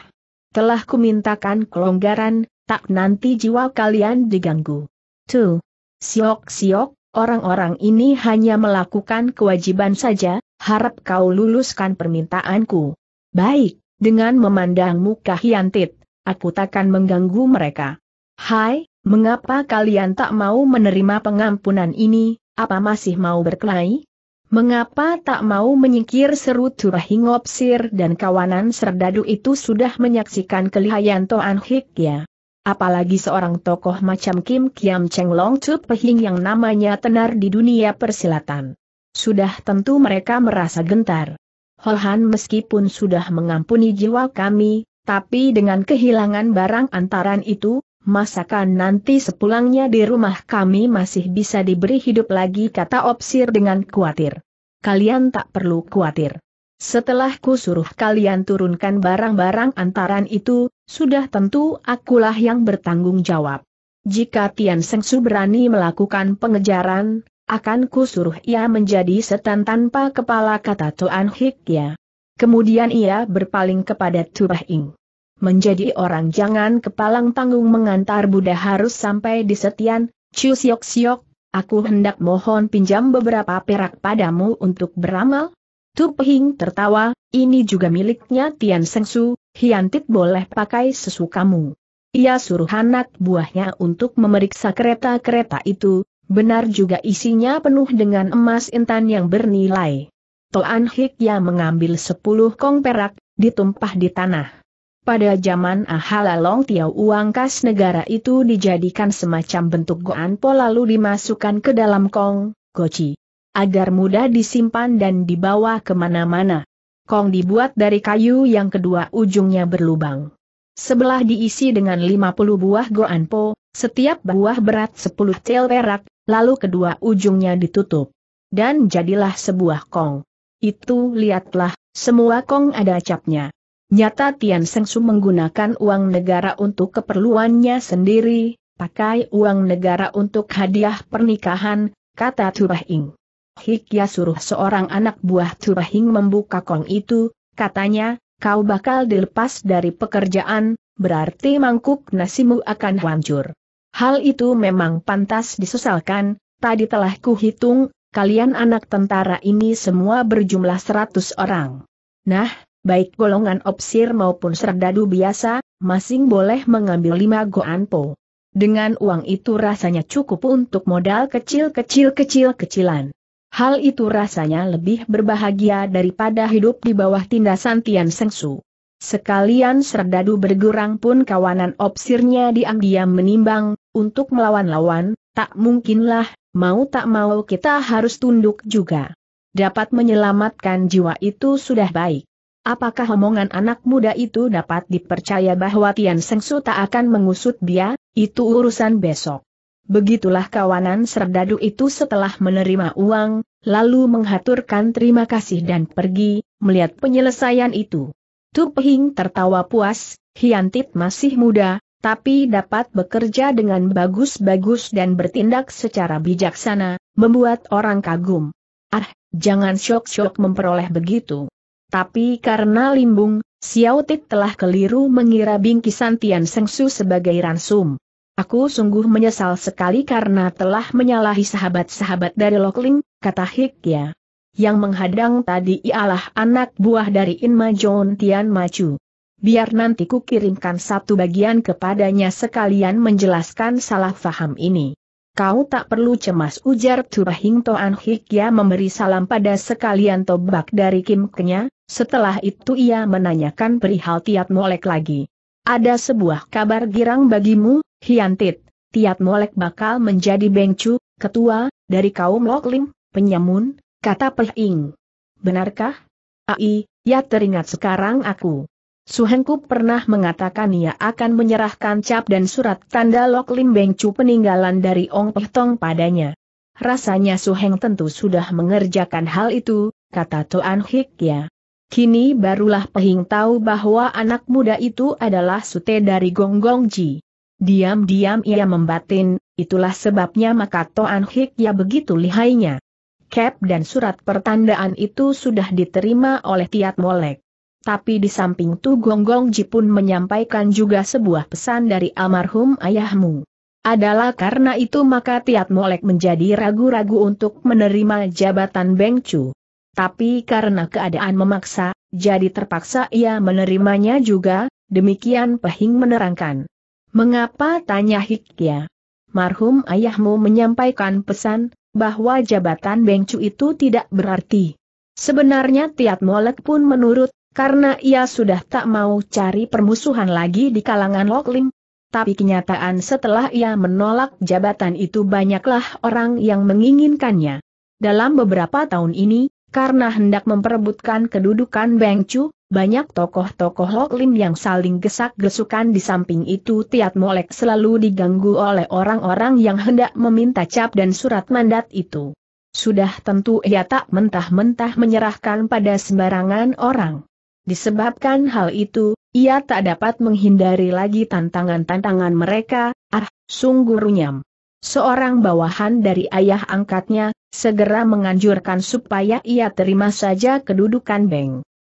Telah kumintakan kelonggaran, tak nanti jiwa kalian diganggu. Tuh. Siok-siok, Orang-orang ini hanya melakukan kewajiban saja, harap kau luluskan permintaanku. Baik, dengan memandang muka Hiantit, aku takkan mengganggu mereka. Hai, mengapa kalian tak mau menerima pengampunan ini, apa masih mau berkelahi? Mengapa tak mau menyingkir seru Turahingopsir dan kawanan serdadu itu sudah menyaksikan kelihayan Toan ya? Apalagi seorang tokoh macam Kim Kiam Cheng Long Chu Pehing yang namanya tenar di dunia persilatan. Sudah tentu mereka merasa gentar. Holhan meskipun sudah mengampuni jiwa kami, tapi dengan kehilangan barang antaran itu, Masakan nanti sepulangnya di rumah kami masih bisa diberi hidup lagi kata Opsir dengan khawatir. Kalian tak perlu khawatir. Setelah ku suruh kalian turunkan barang-barang antaran itu, sudah tentu akulah yang bertanggung jawab. Jika Tian Sengsu berani melakukan pengejaran, akan ku suruh ia menjadi setan tanpa kepala kata Tuan ya. Kemudian ia berpaling kepada Tubah Ing. Menjadi orang jangan kepalang tanggung mengantar Buddha harus sampai di setian, Chu Siok Siok, aku hendak mohon pinjam beberapa perak padamu untuk beramal, Tu Pehing tertawa, ini juga miliknya Tian Su, Hiantit boleh pakai sesukamu. Ia suruh anak buahnya untuk memeriksa kereta-kereta itu, benar juga isinya penuh dengan emas intan yang bernilai. Toan Hik yang mengambil sepuluh kong perak, ditumpah di tanah. Pada zaman Ahalalong Tiau uang kas negara itu dijadikan semacam bentuk goan pola lalu dimasukkan ke dalam kong, goci agar mudah disimpan dan dibawa kemana-mana. Kong dibuat dari kayu yang kedua ujungnya berlubang. Sebelah diisi dengan 50 buah goanpo, setiap buah berat 10 tel perak, lalu kedua ujungnya ditutup. Dan jadilah sebuah kong. Itu lihatlah, semua kong ada capnya. Nyata Tian Sengsu menggunakan uang negara untuk keperluannya sendiri, pakai uang negara untuk hadiah pernikahan, kata Turah Ing. Hikya suruh seorang anak buah Turahing membuka kong itu, katanya, kau bakal dilepas dari pekerjaan, berarti mangkuk nasimu akan hancur. Hal itu memang pantas disesalkan, tadi telah kuhitung, kalian anak tentara ini semua berjumlah seratus orang. Nah, baik golongan opsir maupun serdadu biasa, masing boleh mengambil lima goanpo. Dengan uang itu rasanya cukup untuk modal kecil-kecil kecil-kecilan. Hal itu rasanya lebih berbahagia daripada hidup di bawah tindasan Tian Sengsu. Sekalian serdadu bergurang pun kawanan opsirnya diam-diam menimbang, untuk melawan-lawan, tak mungkinlah, mau tak mau kita harus tunduk juga. Dapat menyelamatkan jiwa itu sudah baik. Apakah omongan anak muda itu dapat dipercaya bahwa Tian Sengsu tak akan mengusut dia, itu urusan besok. Begitulah kawanan serdadu itu setelah menerima uang, lalu menghaturkan terima kasih dan pergi, melihat penyelesaian itu. Tupehing tertawa puas, Hiantit masih muda, tapi dapat bekerja dengan bagus-bagus dan bertindak secara bijaksana, membuat orang kagum. Ah, jangan syok-syok memperoleh begitu. Tapi karena limbung, Xiao Tit telah keliru mengira bingkisan Tian Sengsu sebagai ransum. Aku sungguh menyesal sekali karena telah menyalahi sahabat-sahabat dari Lokling, kata Hikya. Yang menghadang tadi ialah anak buah dari Inma John Tian Machu. Biar nanti ku kirimkan satu bagian kepadanya sekalian menjelaskan salah faham ini. Kau tak perlu cemas ujar Turahing Toan Hikya memberi salam pada sekalian tobak dari Kim Kenya, setelah itu ia menanyakan perihal Tiat Molek lagi. Ada sebuah kabar girang bagimu, Hiantit, Tiat Molek bakal menjadi Bengcu, ketua, dari kaum Loklim, penyamun, kata Pehing. Benarkah? Ai, ya teringat sekarang aku. Suhengku pernah mengatakan ia akan menyerahkan cap dan surat tanda Loklim Bengcu peninggalan dari Ong Pehtong padanya. Rasanya Suheng tentu sudah mengerjakan hal itu, kata Toan Hik ya. Kini barulah Pehing tahu bahwa anak muda itu adalah sute dari Gonggongji. Diam-diam ia membatin, itulah sebabnya maka Toan Hik ya begitu lihainya. Cap dan surat pertandaan itu sudah diterima oleh Tiat Molek. Tapi di samping Tu Gonggong Ji pun menyampaikan juga sebuah pesan dari almarhum ayahmu. Adalah karena itu maka Tiat Molek menjadi ragu-ragu untuk menerima jabatan Bengcu. Tapi karena keadaan memaksa, jadi terpaksa ia menerimanya juga, demikian Pehing menerangkan. Mengapa tanya Hikya? Marhum ayahmu menyampaikan pesan, bahwa jabatan Bengcu itu tidak berarti. Sebenarnya Tiat Molek pun menurut, karena ia sudah tak mau cari permusuhan lagi di kalangan Lokling. Tapi kenyataan setelah ia menolak jabatan itu banyaklah orang yang menginginkannya. Dalam beberapa tahun ini, karena hendak memperebutkan kedudukan Beng Chu, banyak tokoh-tokoh Lok Lim yang saling gesak-gesukan di samping itu Tiat Molek selalu diganggu oleh orang-orang yang hendak meminta cap dan surat mandat itu. Sudah tentu ia tak mentah-mentah menyerahkan pada sembarangan orang. Disebabkan hal itu, ia tak dapat menghindari lagi tantangan-tantangan mereka, ah, sungguh runyam. Seorang bawahan dari ayah angkatnya, segera menganjurkan supaya ia terima saja kedudukan Beng.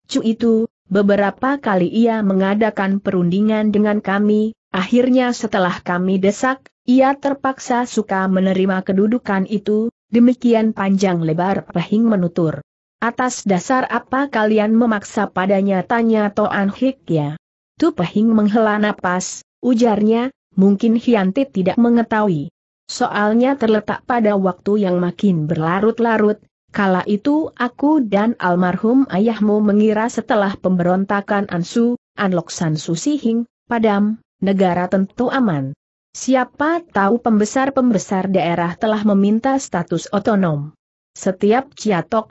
Cu itu, beberapa kali ia mengadakan perundingan dengan kami, akhirnya setelah kami desak, ia terpaksa suka menerima kedudukan itu, demikian panjang lebar Pehing menutur. Atas dasar apa kalian memaksa padanya tanya Toan Hik ya? Tu Pehing menghela napas, ujarnya, mungkin Hianti tidak mengetahui. Soalnya terletak pada waktu yang makin berlarut-larut, kala itu aku dan almarhum ayahmu mengira setelah pemberontakan Ansu, Anlok San Sihing, Padam, negara tentu aman. Siapa tahu pembesar-pembesar daerah telah meminta status otonom. Setiap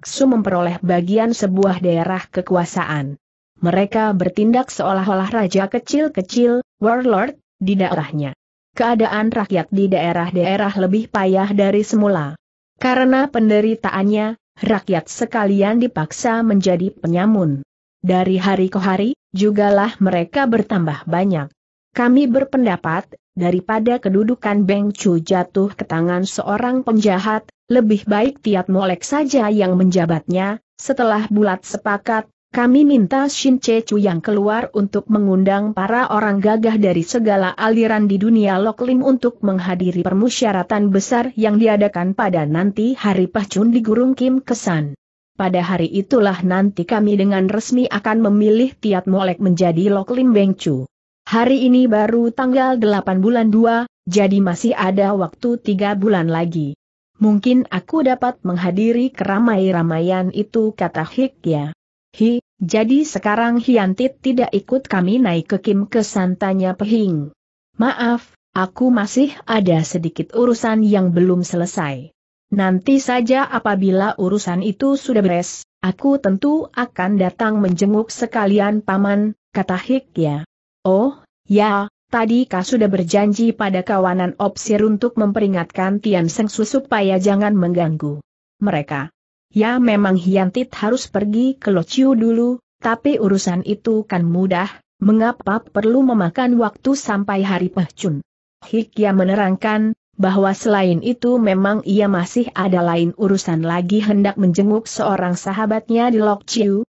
Su memperoleh bagian sebuah daerah kekuasaan. Mereka bertindak seolah-olah raja kecil-kecil, warlord, di daerahnya keadaan rakyat di daerah-daerah lebih payah dari semula. Karena penderitaannya, rakyat sekalian dipaksa menjadi penyamun. Dari hari ke hari, jugalah mereka bertambah banyak. Kami berpendapat, daripada kedudukan Beng Chu jatuh ke tangan seorang penjahat, lebih baik Tiat Molek saja yang menjabatnya, setelah bulat sepakat, kami minta Shin Che Chu yang keluar untuk mengundang para orang gagah dari segala aliran di dunia Lok Lim untuk menghadiri permusyaratan besar yang diadakan pada nanti hari Pahcun di Gurung Kim Kesan. Pada hari itulah nanti kami dengan resmi akan memilih Tiat Molek menjadi Lok Lim Beng Chu. Hari ini baru tanggal 8 bulan 2, jadi masih ada waktu 3 bulan lagi. Mungkin aku dapat menghadiri keramai-ramaian itu kata Hik ya. Hi, jadi sekarang Hiantit tidak ikut kami naik ke Kim Kesan Pehing. Maaf, aku masih ada sedikit urusan yang belum selesai. Nanti saja apabila urusan itu sudah beres, aku tentu akan datang menjenguk sekalian paman, kata Hik ya. Oh, ya, tadi kau sudah berjanji pada kawanan Opsir untuk memperingatkan Tian Su supaya jangan mengganggu mereka. Ya memang Hiantit harus pergi ke Lociu dulu, tapi urusan itu kan mudah, mengapa perlu memakan waktu sampai hari Pehcun. Hikya menerangkan, bahwa selain itu memang ia masih ada lain urusan lagi hendak menjenguk seorang sahabatnya di Lok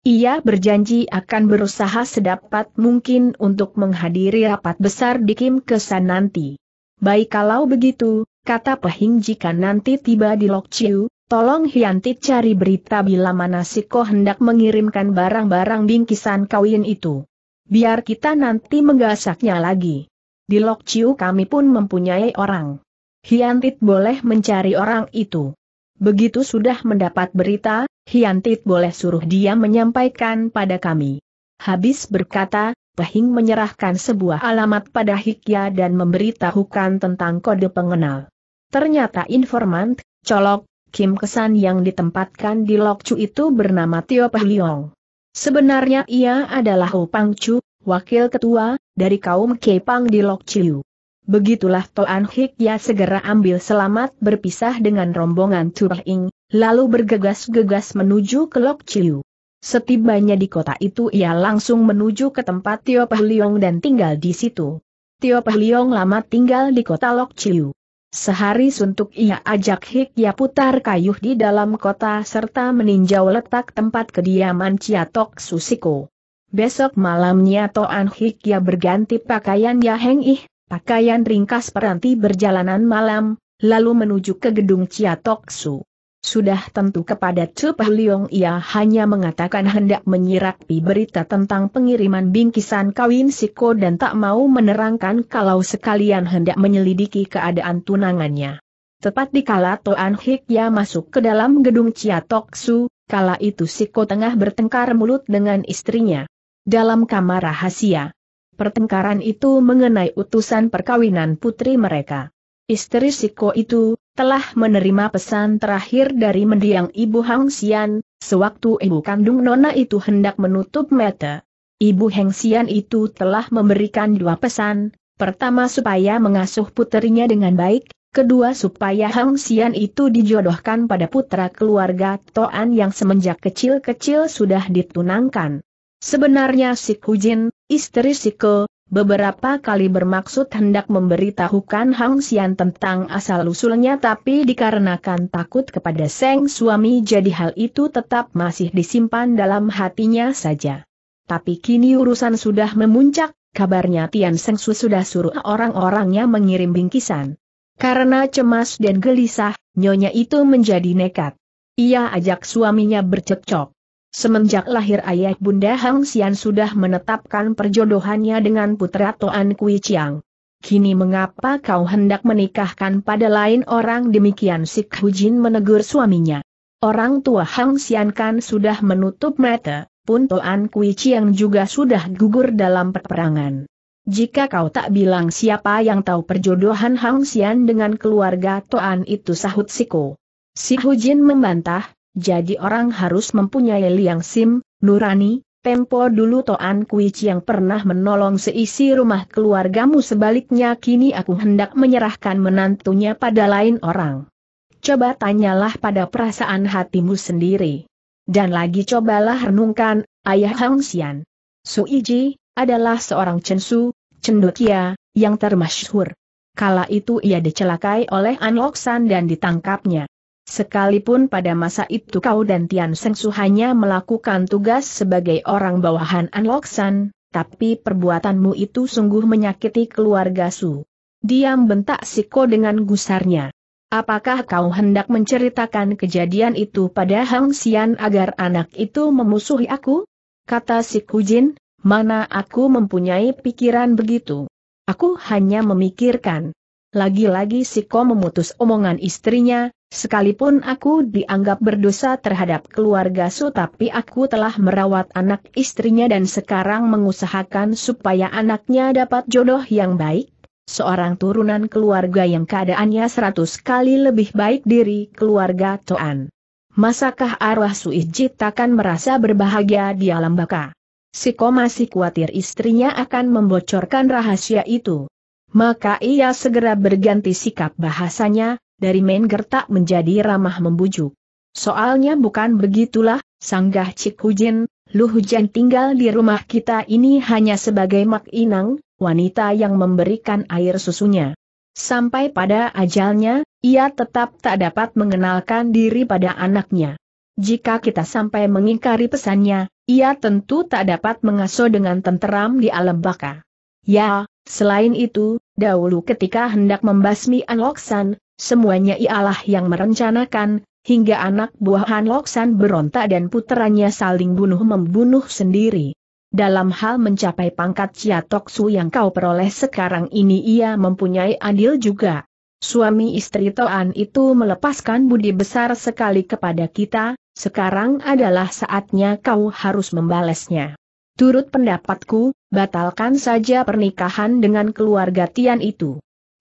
ia berjanji akan berusaha sedapat mungkin untuk menghadiri rapat besar di Kim Kesan nanti. Baik kalau begitu, kata Pehing jika nanti tiba di Lokciu, Tolong Hianti cari berita bila mana Siko hendak mengirimkan barang-barang bingkisan kawin itu. Biar kita nanti menggasaknya lagi. Di Lok Chiu kami pun mempunyai orang. Hiantit boleh mencari orang itu. Begitu sudah mendapat berita, Hiantit boleh suruh dia menyampaikan pada kami. Habis berkata, Pahing menyerahkan sebuah alamat pada Hikya dan memberitahukan tentang kode pengenal. Ternyata informan, colok, Kim Kesan yang ditempatkan di Lokcu itu bernama Tio Pahliong. Sebenarnya ia adalah Hu Pang Chu, wakil ketua, dari kaum Kepang di Lokciu. Begitulah Toan Hik ya segera ambil selamat berpisah dengan rombongan Ing, lalu bergegas-gegas menuju ke Chiu. Setibanya di kota itu ia langsung menuju ke tempat Tio Pahliong dan tinggal di situ. Tio Pahliong lama tinggal di kota Chiu. Sehari suntuk ia ajak Hikya putar kayuh di dalam kota serta meninjau letak tempat kediaman Ciatok Susiko. Besok malamnya Toan Hikya berganti pakaian Yaheng Ih, pakaian ringkas peranti berjalanan malam, lalu menuju ke gedung Ciatok Su. Sudah tentu kepada Chu Liong ia hanya mengatakan hendak menyirapi berita tentang pengiriman bingkisan kawin Siko dan tak mau menerangkan kalau sekalian hendak menyelidiki keadaan tunangannya. Tepat di kala Toan Hikya masuk ke dalam gedung Tok Su, kala itu Siko tengah bertengkar mulut dengan istrinya. Dalam kamar rahasia. Pertengkaran itu mengenai utusan perkawinan putri mereka. Istri Siko itu, telah menerima pesan terakhir dari mendiang Ibu Hang Xian, sewaktu ibu kandung Nona itu hendak menutup mata. Ibu Hang Xian itu telah memberikan dua pesan, pertama supaya mengasuh puterinya dengan baik, kedua supaya Hang Xian itu dijodohkan pada putra keluarga Toan yang semenjak kecil-kecil sudah ditunangkan. Sebenarnya si Kujin, istri Siko, Beberapa kali bermaksud hendak memberitahukan Hang Xian tentang asal-usulnya tapi dikarenakan takut kepada Seng suami jadi hal itu tetap masih disimpan dalam hatinya saja. Tapi kini urusan sudah memuncak, kabarnya Tian Seng Su sudah suruh orang-orangnya mengirim bingkisan. Karena cemas dan gelisah, nyonya itu menjadi nekat. Ia ajak suaminya bercekcok. Semenjak lahir ayah Bunda Hang Xian sudah menetapkan perjodohannya dengan putra Toan Kui Chiang. Kini mengapa kau hendak menikahkan pada lain orang demikian si Jin menegur suaminya. Orang tua Hang Xian kan sudah menutup mata, pun Toan Kui Chiang juga sudah gugur dalam peperangan. Jika kau tak bilang siapa yang tahu perjodohan Hang Xian dengan keluarga Toan itu sahut Siko. Si Hu Jin membantah, jadi orang harus mempunyai liang sim, nurani, Tempo dulu Toan Kui yang pernah menolong seisi rumah keluargamu sebaliknya kini aku hendak menyerahkan menantunya pada lain orang. Coba tanyalah pada perasaan hatimu sendiri. Dan lagi cobalah renungkan, ayah Hang Xian. Iji, adalah seorang censu, cendukia, yang termasyhur. Kala itu ia dicelakai oleh An Loksan dan ditangkapnya. Sekalipun pada masa itu kau dan Tian Sengsu hanya melakukan tugas sebagai orang bawahan Anloksan, tapi perbuatanmu itu sungguh menyakiti keluarga Su. Diam bentak Siko dengan gusarnya. Apakah kau hendak menceritakan kejadian itu pada Hang Xian agar anak itu memusuhi aku? Kata Siku Jin, mana aku mempunyai pikiran begitu. Aku hanya memikirkan. Lagi-lagi Siko memutus omongan istrinya, Sekalipun aku dianggap berdosa terhadap keluarga Su tapi aku telah merawat anak istrinya dan sekarang mengusahakan supaya anaknya dapat jodoh yang baik, seorang turunan keluarga yang keadaannya seratus kali lebih baik diri keluarga Toan. Masakah arwah Suijit takkan merasa berbahagia di alam baka? Siko masih khawatir istrinya akan membocorkan rahasia itu. Maka ia segera berganti sikap bahasanya, dari main gertak menjadi ramah membujuk. Soalnya bukan begitulah, sanggah Cik Hujin, Lu Hujan tinggal di rumah kita ini hanya sebagai mak inang, wanita yang memberikan air susunya. Sampai pada ajalnya, ia tetap tak dapat mengenalkan diri pada anaknya. Jika kita sampai mengingkari pesannya, ia tentu tak dapat mengasuh dengan tenteram di alam baka. Ya, selain itu, dahulu ketika hendak membasmi Anloksan, Semuanya ialah yang merencanakan, hingga anak buah Han San berontak dan puteranya saling bunuh-membunuh sendiri. Dalam hal mencapai pangkat Chia Su yang kau peroleh sekarang ini ia mempunyai andil juga. Suami istri Toan itu melepaskan budi besar sekali kepada kita, sekarang adalah saatnya kau harus membalasnya. Turut pendapatku, batalkan saja pernikahan dengan keluarga Tian itu.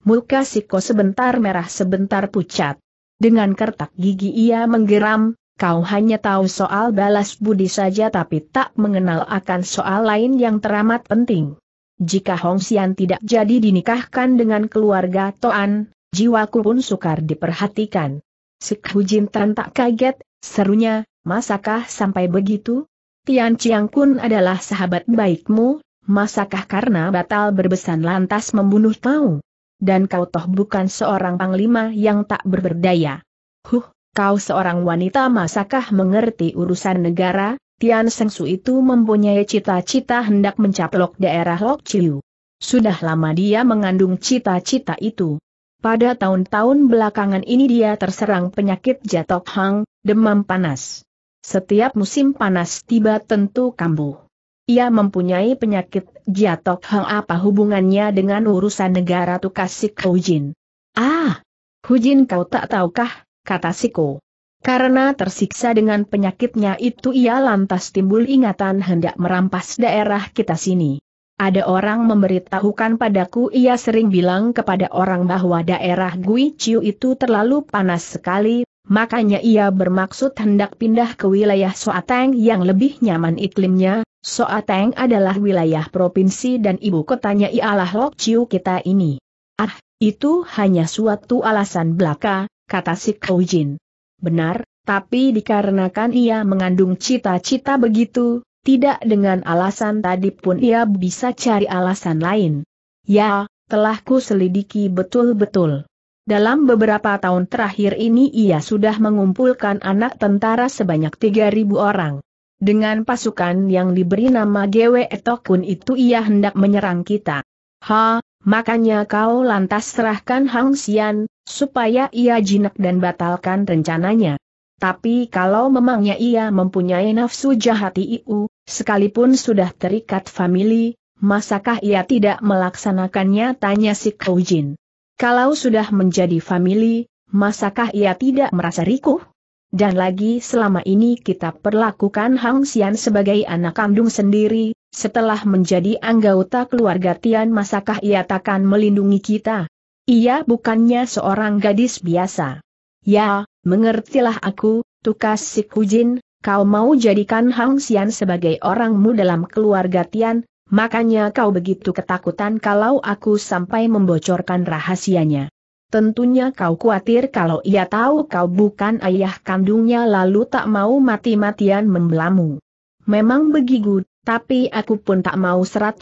Muka Siko sebentar merah sebentar pucat. Dengan kertak gigi ia menggeram, kau hanya tahu soal balas budi saja tapi tak mengenal akan soal lain yang teramat penting. Jika Hong Xian tidak jadi dinikahkan dengan keluarga Toan, jiwaku pun sukar diperhatikan. Sik jintan tak kaget, serunya, masakah sampai begitu? Tian Chiang Kun adalah sahabat baikmu, masakah karena batal berbesan lantas membunuh kau? dan kau toh bukan seorang panglima yang tak berberdaya. Huh, kau seorang wanita masakah mengerti urusan negara? Tian Su itu mempunyai cita-cita hendak mencaplok daerah Lok Chiu. Sudah lama dia mengandung cita-cita itu. Pada tahun-tahun belakangan ini dia terserang penyakit jatok hang, demam panas. Setiap musim panas tiba tentu kambuh. Ia mempunyai penyakit jatok. Hang apa hubungannya dengan urusan negara tukasik si Jin? Ah! Hujin kau tak tahukah, kata Siko. Karena tersiksa dengan penyakitnya itu ia lantas timbul ingatan hendak merampas daerah kita sini. Ada orang memberitahukan padaku ia sering bilang kepada orang bahwa daerah Gui Chiu itu terlalu panas sekali, makanya ia bermaksud hendak pindah ke wilayah Soateng yang lebih nyaman iklimnya, Soateng adalah wilayah provinsi dan ibu kotanya ialah Lok Chiu kita ini. Ah, itu hanya suatu alasan belaka, kata si Jin. Benar, tapi dikarenakan ia mengandung cita-cita begitu, tidak dengan alasan tadi pun ia bisa cari alasan lain. Ya, telah ku selidiki betul-betul. Dalam beberapa tahun terakhir ini ia sudah mengumpulkan anak tentara sebanyak 3.000 orang. Dengan pasukan yang diberi nama Gwe Etokun itu ia hendak menyerang kita. Ha, makanya kau lantas serahkan Hang Xian, supaya ia jinak dan batalkan rencananya. Tapi kalau memangnya ia mempunyai nafsu jahat iu, sekalipun sudah terikat famili, masakah ia tidak melaksanakannya tanya si Kaujin. Kalau sudah menjadi famili, masakah ia tidak merasa rikuh? Dan lagi selama ini kita perlakukan Hang Xian sebagai anak kandung sendiri, setelah menjadi anggota keluarga Tian masakah ia takkan melindungi kita? Ia bukannya seorang gadis biasa. Ya, mengertilah aku, tukas si Kujin, kau mau jadikan Hang Xian sebagai orangmu dalam keluarga Tian, makanya kau begitu ketakutan kalau aku sampai membocorkan rahasianya. Tentunya kau khawatir kalau ia tahu kau bukan ayah kandungnya lalu tak mau mati-matian membelamu. Memang begitu, tapi aku pun tak mau 100%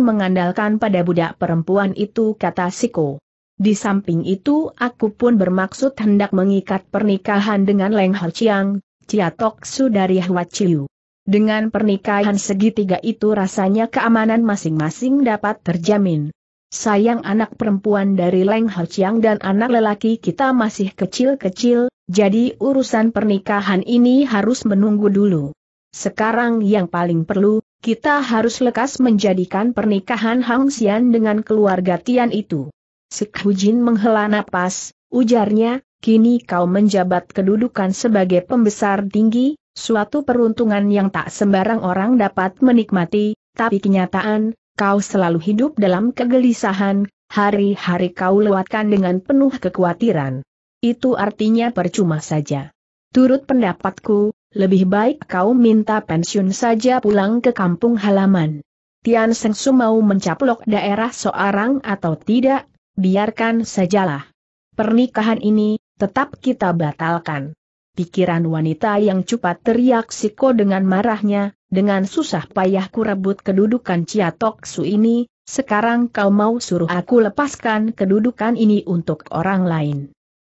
mengandalkan pada budak perempuan itu kata Siko. Di samping itu aku pun bermaksud hendak mengikat pernikahan dengan Leng Ho Chiang, Su dari Hwa Chiu. Dengan pernikahan segitiga itu rasanya keamanan masing-masing dapat terjamin. Sayang anak perempuan dari Leng Hao Chiang dan anak lelaki kita masih kecil-kecil, jadi urusan pernikahan ini harus menunggu dulu. Sekarang yang paling perlu, kita harus lekas menjadikan pernikahan Hang Xian dengan keluarga Tian itu. Sik Jin menghela napas, ujarnya, kini kau menjabat kedudukan sebagai pembesar tinggi, suatu peruntungan yang tak sembarang orang dapat menikmati, tapi kenyataan, kau selalu hidup dalam kegelisahan, hari-hari kau lewatkan dengan penuh kekhawatiran. Itu artinya percuma saja. Turut pendapatku, lebih baik kau minta pensiun saja pulang ke kampung halaman. Tian Su mau mencaplok daerah seorang atau tidak, biarkan sajalah. Pernikahan ini, tetap kita batalkan. Pikiran wanita yang cepat teriak Siko dengan marahnya, dengan susah payah ku rebut kedudukan Ciatok Su ini, sekarang kau mau suruh aku lepaskan kedudukan ini untuk orang lain.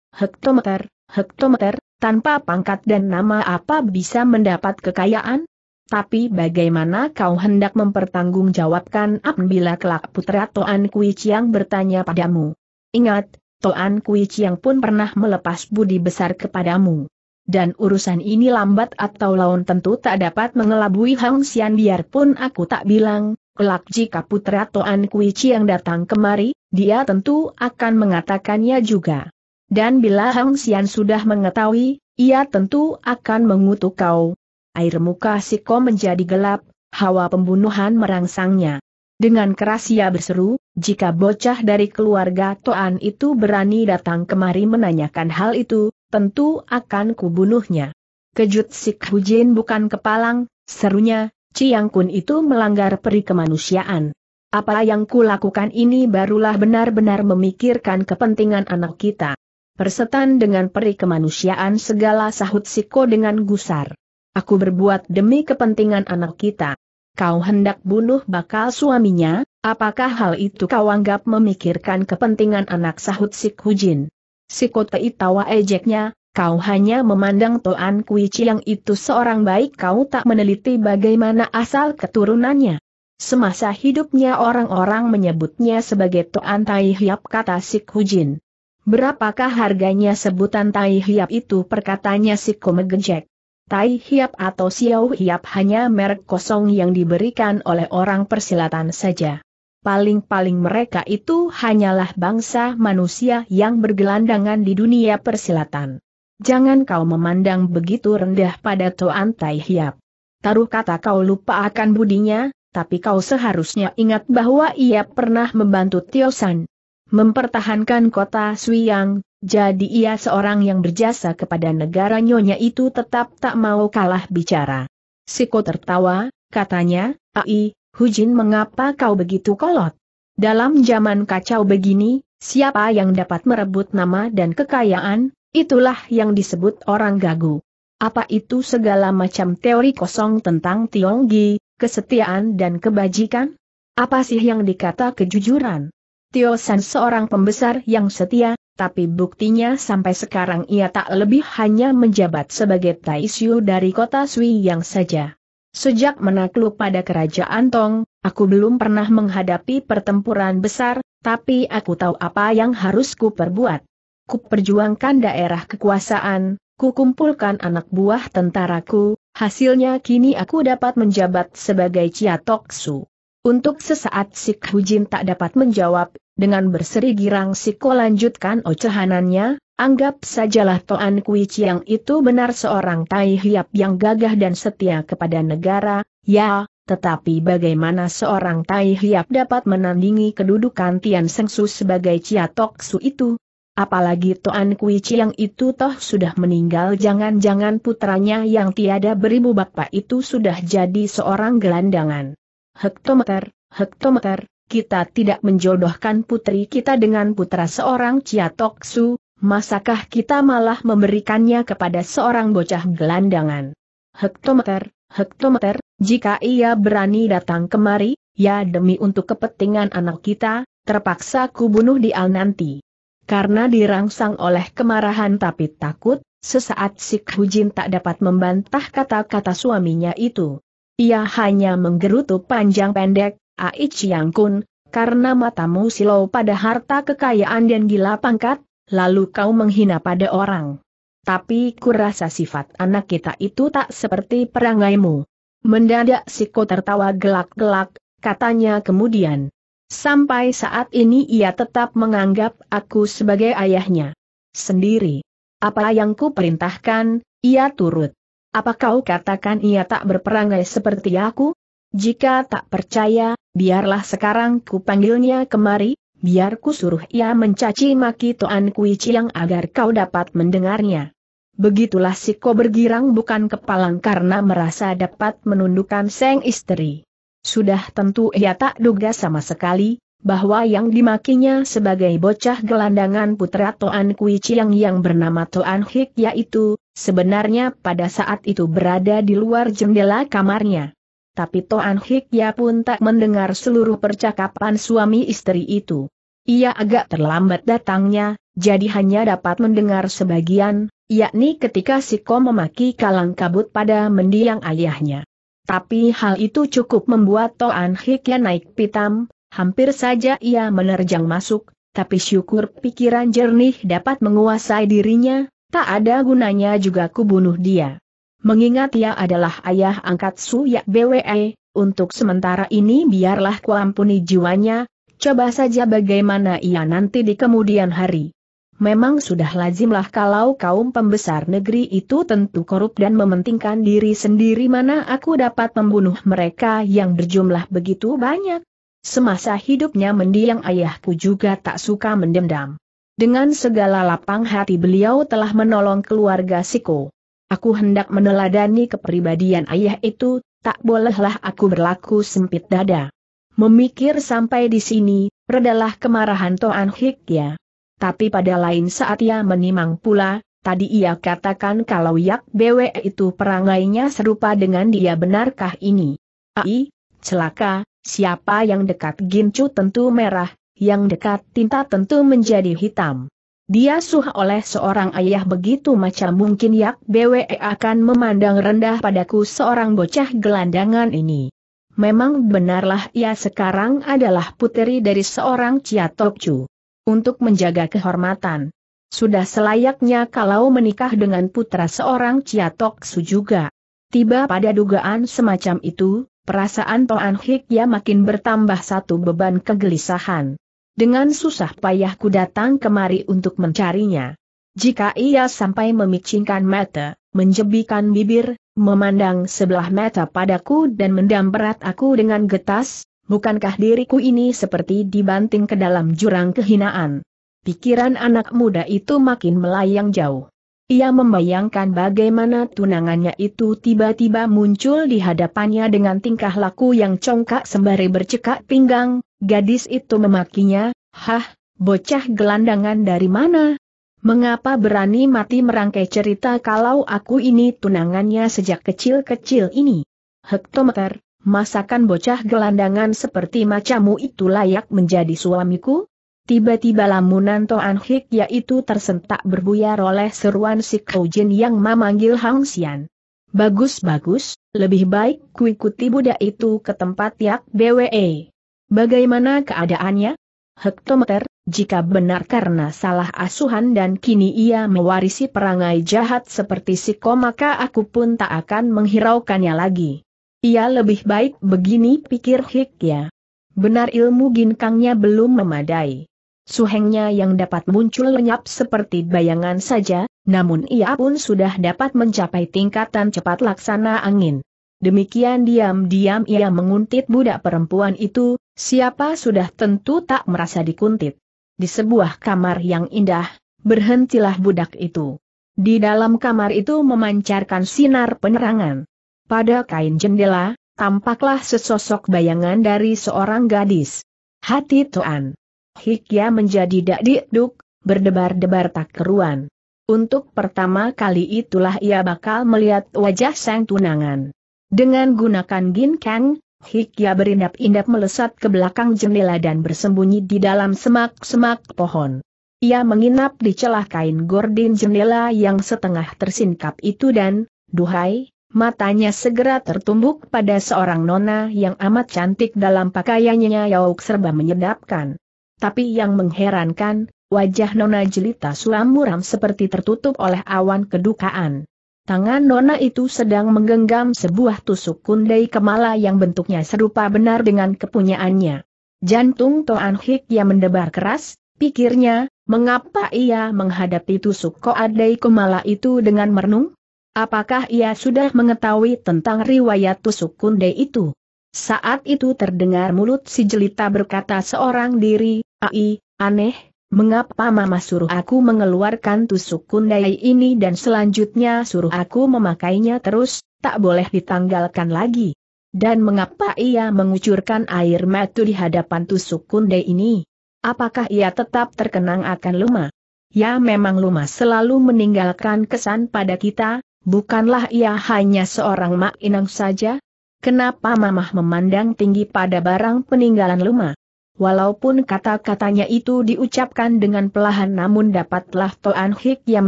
Hektometer, hektometer, tanpa pangkat dan nama apa bisa mendapat kekayaan? Tapi bagaimana kau hendak mempertanggungjawabkan apabila kelak putra Toan Kui Chiang bertanya padamu? Ingat, Toan Kui Chiang pun pernah melepas budi besar kepadamu dan urusan ini lambat atau laun tentu tak dapat mengelabui Hang Xian biarpun aku tak bilang, kelak jika putra Toan Kui yang datang kemari, dia tentu akan mengatakannya juga. Dan bila Hang Xian sudah mengetahui, ia tentu akan mengutuk kau. Air muka Siko menjadi gelap, hawa pembunuhan merangsangnya. Dengan keras ia berseru, jika bocah dari keluarga Toan itu berani datang kemari menanyakan hal itu, tentu akan kubunuhnya. Kejut Sik Hujin bukan kepalang, serunya, Ciang Kun itu melanggar peri kemanusiaan. Apa yang kulakukan ini barulah benar-benar memikirkan kepentingan anak kita. Persetan dengan peri kemanusiaan segala sahut Siko dengan gusar. Aku berbuat demi kepentingan anak kita. Kau hendak bunuh bakal suaminya, apakah hal itu kau anggap memikirkan kepentingan anak sahut Sik Hujin? Si Kotei tawa ejeknya, kau hanya memandang Toan Kui Chiang itu seorang baik kau tak meneliti bagaimana asal keturunannya. Semasa hidupnya orang-orang menyebutnya sebagai Toan Tai Hiap kata si Kujin. Berapakah harganya sebutan Tai Hiap itu perkatanya si Komegenjek. Tai Hiap atau Xiao Hiap hanya merek kosong yang diberikan oleh orang persilatan saja paling-paling mereka itu hanyalah bangsa manusia yang bergelandangan di dunia persilatan. Jangan kau memandang begitu rendah pada Toan Tai Hiap. Taruh kata kau lupa akan budinya, tapi kau seharusnya ingat bahwa ia pernah membantu Tio San mempertahankan kota Suiyang. jadi ia seorang yang berjasa kepada negara nyonya itu tetap tak mau kalah bicara. Siko tertawa, katanya, Ai, Hujin mengapa kau begitu kolot? Dalam zaman kacau begini, siapa yang dapat merebut nama dan kekayaan, itulah yang disebut orang gagu. Apa itu segala macam teori kosong tentang Tionggi, kesetiaan dan kebajikan? Apa sih yang dikata kejujuran? Tio San seorang pembesar yang setia, tapi buktinya sampai sekarang ia tak lebih hanya menjabat sebagai Taisyu dari kota Sui yang saja. Sejak menakluk pada kerajaan Tong, aku belum pernah menghadapi pertempuran besar, tapi aku tahu apa yang harus ku perbuat. Ku perjuangkan daerah kekuasaan, ku kumpulkan anak buah tentaraku, hasilnya kini aku dapat menjabat sebagai Ciatoksu. Untuk sesaat si Hujin tak dapat menjawab, dengan berseri girang Siko lanjutkan ocehanannya, Anggap sajalah Toan Kui Chiang itu benar seorang Tai Hiap yang gagah dan setia kepada negara, ya, tetapi bagaimana seorang Tai Hiap dapat menandingi kedudukan Tian Seng Su sebagai Chia Tok Su itu? Apalagi Toan Kui Chiang itu toh sudah meninggal jangan-jangan putranya yang tiada beribu bapak itu sudah jadi seorang gelandangan. Hektometer, hektometer, kita tidak menjodohkan putri kita dengan putra seorang Chia Tok Su, Masakah kita malah memberikannya kepada seorang bocah gelandangan? Hektometer, hektometer, jika ia berani datang kemari, ya demi untuk kepentingan anak kita, terpaksa kubunuh bunuh di al nanti. Karena dirangsang oleh kemarahan tapi takut, sesaat si Jin tak dapat membantah kata-kata suaminya itu. Ia hanya menggerutu panjang pendek, Aichiang Yang Kun, karena matamu silau pada harta kekayaan dan gila pangkat, lalu kau menghina pada orang. Tapi kurasa sifat anak kita itu tak seperti perangaimu. Mendadak Siko tertawa gelak-gelak, katanya kemudian. Sampai saat ini ia tetap menganggap aku sebagai ayahnya. Sendiri. Apa yang ku perintahkan, ia turut. Apa kau katakan ia tak berperangai seperti aku? Jika tak percaya, biarlah sekarang ku panggilnya kemari, Biar ku suruh ia mencaci maki Toan Kui Chiang agar kau dapat mendengarnya. Begitulah Ko bergirang bukan kepalang karena merasa dapat menundukkan Seng istri. Sudah tentu ia tak duga sama sekali, bahwa yang dimakinya sebagai bocah gelandangan putra Toan Kui Chiang yang bernama Toan Hik yaitu, sebenarnya pada saat itu berada di luar jendela kamarnya tapi Toan Hikya pun tak mendengar seluruh percakapan suami istri itu. Ia agak terlambat datangnya, jadi hanya dapat mendengar sebagian, yakni ketika Siko memaki kalang kabut pada mendiang ayahnya. Tapi hal itu cukup membuat Toan Hikya naik pitam, hampir saja ia menerjang masuk, tapi syukur pikiran jernih dapat menguasai dirinya, tak ada gunanya juga kubunuh dia. Mengingat ia adalah ayah angkat Su Suyak BWE, untuk sementara ini biarlah kuampuni jiwanya, coba saja bagaimana ia nanti di kemudian hari. Memang sudah lazimlah kalau kaum pembesar negeri itu tentu korup dan mementingkan diri sendiri mana aku dapat membunuh mereka yang berjumlah begitu banyak. Semasa hidupnya mendiang ayahku juga tak suka mendendam. Dengan segala lapang hati beliau telah menolong keluarga Siko. Aku hendak meneladani kepribadian ayah itu, tak bolehlah aku berlaku sempit dada. Memikir sampai di sini, redalah kemarahan Toan ya. Tapi pada lain saat ia menimang pula, tadi ia katakan kalau Yak Bwe itu perangainya serupa dengan dia benarkah ini? Ai, celaka, siapa yang dekat gincu tentu merah, yang dekat tinta tentu menjadi hitam. Dia suh oleh seorang ayah begitu macam mungkin Yak Bwe akan memandang rendah padaku seorang bocah gelandangan ini. Memang benarlah ia sekarang adalah puteri dari seorang Ciatokcu. Untuk menjaga kehormatan. Sudah selayaknya kalau menikah dengan putra seorang Ciatoksu juga. Tiba pada dugaan semacam itu, perasaan Toan ya makin bertambah satu beban kegelisahan. Dengan susah payahku datang kemari untuk mencarinya. Jika ia sampai memicingkan mata, menjebikan bibir, memandang sebelah mata padaku dan mendam berat aku dengan getas, bukankah diriku ini seperti dibanting ke dalam jurang kehinaan? Pikiran anak muda itu makin melayang jauh. Ia membayangkan bagaimana tunangannya itu tiba-tiba muncul di hadapannya dengan tingkah laku yang congkak sembari bercekak pinggang, Gadis itu memakinya, hah, bocah gelandangan dari mana? Mengapa berani mati merangkai cerita kalau aku ini tunangannya sejak kecil-kecil ini? Hektometer, masakan bocah gelandangan seperti macamu itu layak menjadi suamiku? Tiba-tiba lamunan Toan Hik yaitu tersentak berbuyar oleh seruan si Koujin yang memanggil Hang Xian. Bagus-bagus, lebih baik kuikuti budak itu ke tempat Yak BWE. Bagaimana keadaannya? Hektometer, jika benar karena salah asuhan dan kini ia mewarisi perangai jahat seperti Siko maka aku pun tak akan menghiraukannya lagi. Ia lebih baik begini pikir Hikya. Benar ilmu ginkangnya belum memadai. Suhengnya yang dapat muncul lenyap seperti bayangan saja, namun ia pun sudah dapat mencapai tingkatan cepat laksana angin. Demikian diam-diam ia menguntit budak perempuan itu, Siapa sudah tentu tak merasa dikuntit. Di sebuah kamar yang indah, berhentilah budak itu. Di dalam kamar itu memancarkan sinar penerangan. Pada kain jendela, tampaklah sesosok bayangan dari seorang gadis. Hati Tuan. Hikya menjadi dakdikduk, berdebar-debar tak keruan. Untuk pertama kali itulah ia bakal melihat wajah sang tunangan. Dengan gunakan ginkang, Hikya berinap-indap melesat ke belakang jendela dan bersembunyi di dalam semak-semak pohon. Ia menginap di celah kain gordin jendela yang setengah tersingkap itu dan, duhai, matanya segera tertumbuk pada seorang nona yang amat cantik dalam pakaiannya yauk serba menyedapkan. Tapi yang mengherankan, wajah nona jelita suram-muram seperti tertutup oleh awan kedukaan. Tangan Nona itu sedang menggenggam sebuah tusuk kundai kemala yang bentuknya serupa benar dengan kepunyaannya. Jantung Toan Hik yang mendebar keras, pikirnya, mengapa ia menghadapi tusuk koadai kemala itu dengan merenung? Apakah ia sudah mengetahui tentang riwayat tusuk kundai itu? Saat itu terdengar mulut si jelita berkata seorang diri, Ai, aneh, Mengapa mama suruh aku mengeluarkan tusuk kundai ini dan selanjutnya suruh aku memakainya terus, tak boleh ditanggalkan lagi? Dan mengapa ia mengucurkan air mata di hadapan tusuk kundai ini? Apakah ia tetap terkenang akan Luma? Ya memang Luma selalu meninggalkan kesan pada kita, bukanlah ia hanya seorang mak inang saja? Kenapa mamah memandang tinggi pada barang peninggalan Luma? Walaupun kata-katanya itu diucapkan dengan pelahan namun dapatlah Toan Hik yang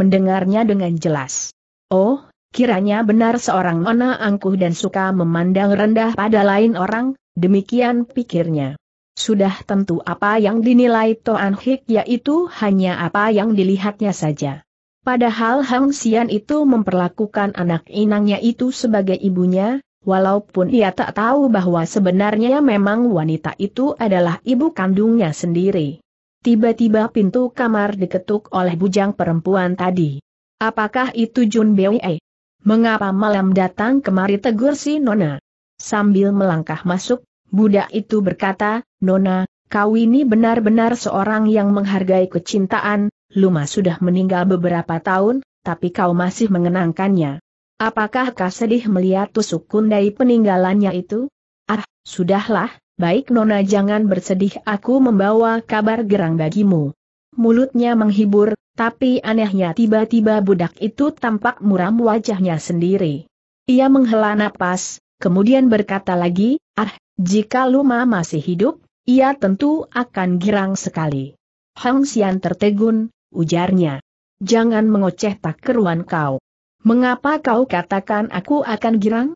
mendengarnya dengan jelas. Oh, kiranya benar seorang ona angkuh dan suka memandang rendah pada lain orang, demikian pikirnya. Sudah tentu apa yang dinilai Toan Hik yaitu hanya apa yang dilihatnya saja. Padahal Hang Xian itu memperlakukan anak inangnya itu sebagai ibunya, walaupun ia tak tahu bahwa sebenarnya memang wanita itu adalah ibu kandungnya sendiri. Tiba-tiba pintu kamar diketuk oleh bujang perempuan tadi. Apakah itu Jun Bwe? Mengapa malam datang kemari tegur si Nona? Sambil melangkah masuk, budak itu berkata, Nona, kau ini benar-benar seorang yang menghargai kecintaan, Luma sudah meninggal beberapa tahun, tapi kau masih mengenangkannya. Apakah kau sedih melihat tusuk kundai peninggalannya itu? Ah, sudahlah, baik Nona jangan bersedih aku membawa kabar gerang bagimu. Mulutnya menghibur, tapi anehnya tiba-tiba budak itu tampak muram wajahnya sendiri. Ia menghela napas, kemudian berkata lagi, ah, jika Luma masih hidup, ia tentu akan girang sekali. Hang Xian tertegun, ujarnya. Jangan mengoceh tak keruan kau. Mengapa kau katakan aku akan girang?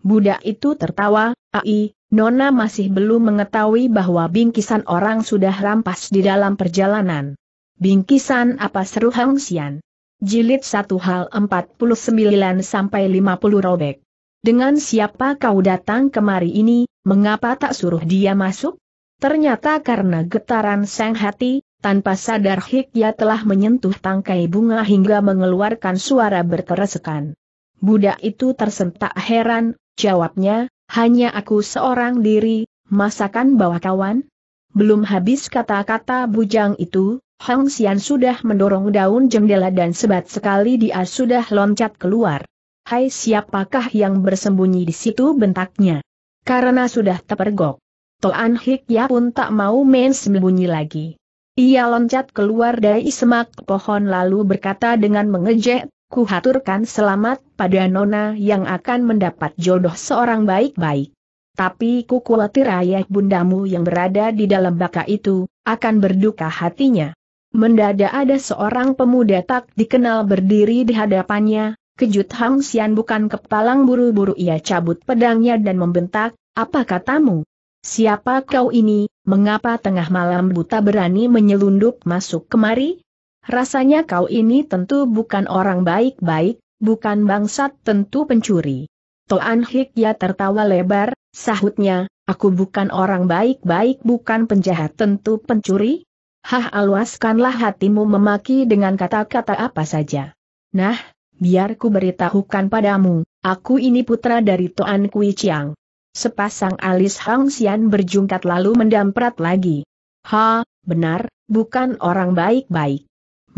Budak itu tertawa, ai, Nona masih belum mengetahui bahwa bingkisan orang sudah rampas di dalam perjalanan. Bingkisan apa seru Hang Xian? Jilid 1 hal 49 sampai 50 robek. Dengan siapa kau datang kemari ini, mengapa tak suruh dia masuk? Ternyata karena getaran sang hati, tanpa sadar Hikya telah menyentuh tangkai bunga hingga mengeluarkan suara berteresekan. Budak itu tersentak heran, jawabnya, hanya aku seorang diri, masakan bawa kawan? Belum habis kata-kata bujang itu, Hang Xian sudah mendorong daun jendela dan sebat sekali dia sudah loncat keluar. Hai siapakah yang bersembunyi di situ bentaknya? Karena sudah terpergok. Toan Hikya pun tak mau main sembunyi lagi. Ia loncat keluar dari semak pohon lalu berkata dengan mengejek, kuhaturkan selamat pada Nona yang akan mendapat jodoh seorang baik-baik. Tapi ku khawatir ayah bundamu yang berada di dalam baka itu, akan berduka hatinya. Mendadak ada seorang pemuda tak dikenal berdiri di hadapannya, kejut Hang Xian bukan kepalang buru-buru ia cabut pedangnya dan membentak, apa katamu? Siapa kau ini, Mengapa tengah malam buta berani menyelundup masuk kemari? Rasanya kau ini tentu bukan orang baik-baik, bukan bangsat tentu pencuri. Toan ya tertawa lebar, sahutnya, aku bukan orang baik-baik bukan penjahat tentu pencuri? Hah aluaskanlah hatimu memaki dengan kata-kata apa saja. Nah, biar ku beritahukan padamu, aku ini putra dari Toan Kui Chiang. Sepasang alis Hang Xian berjungkat lalu mendamprat lagi. Ha, benar, bukan orang baik-baik.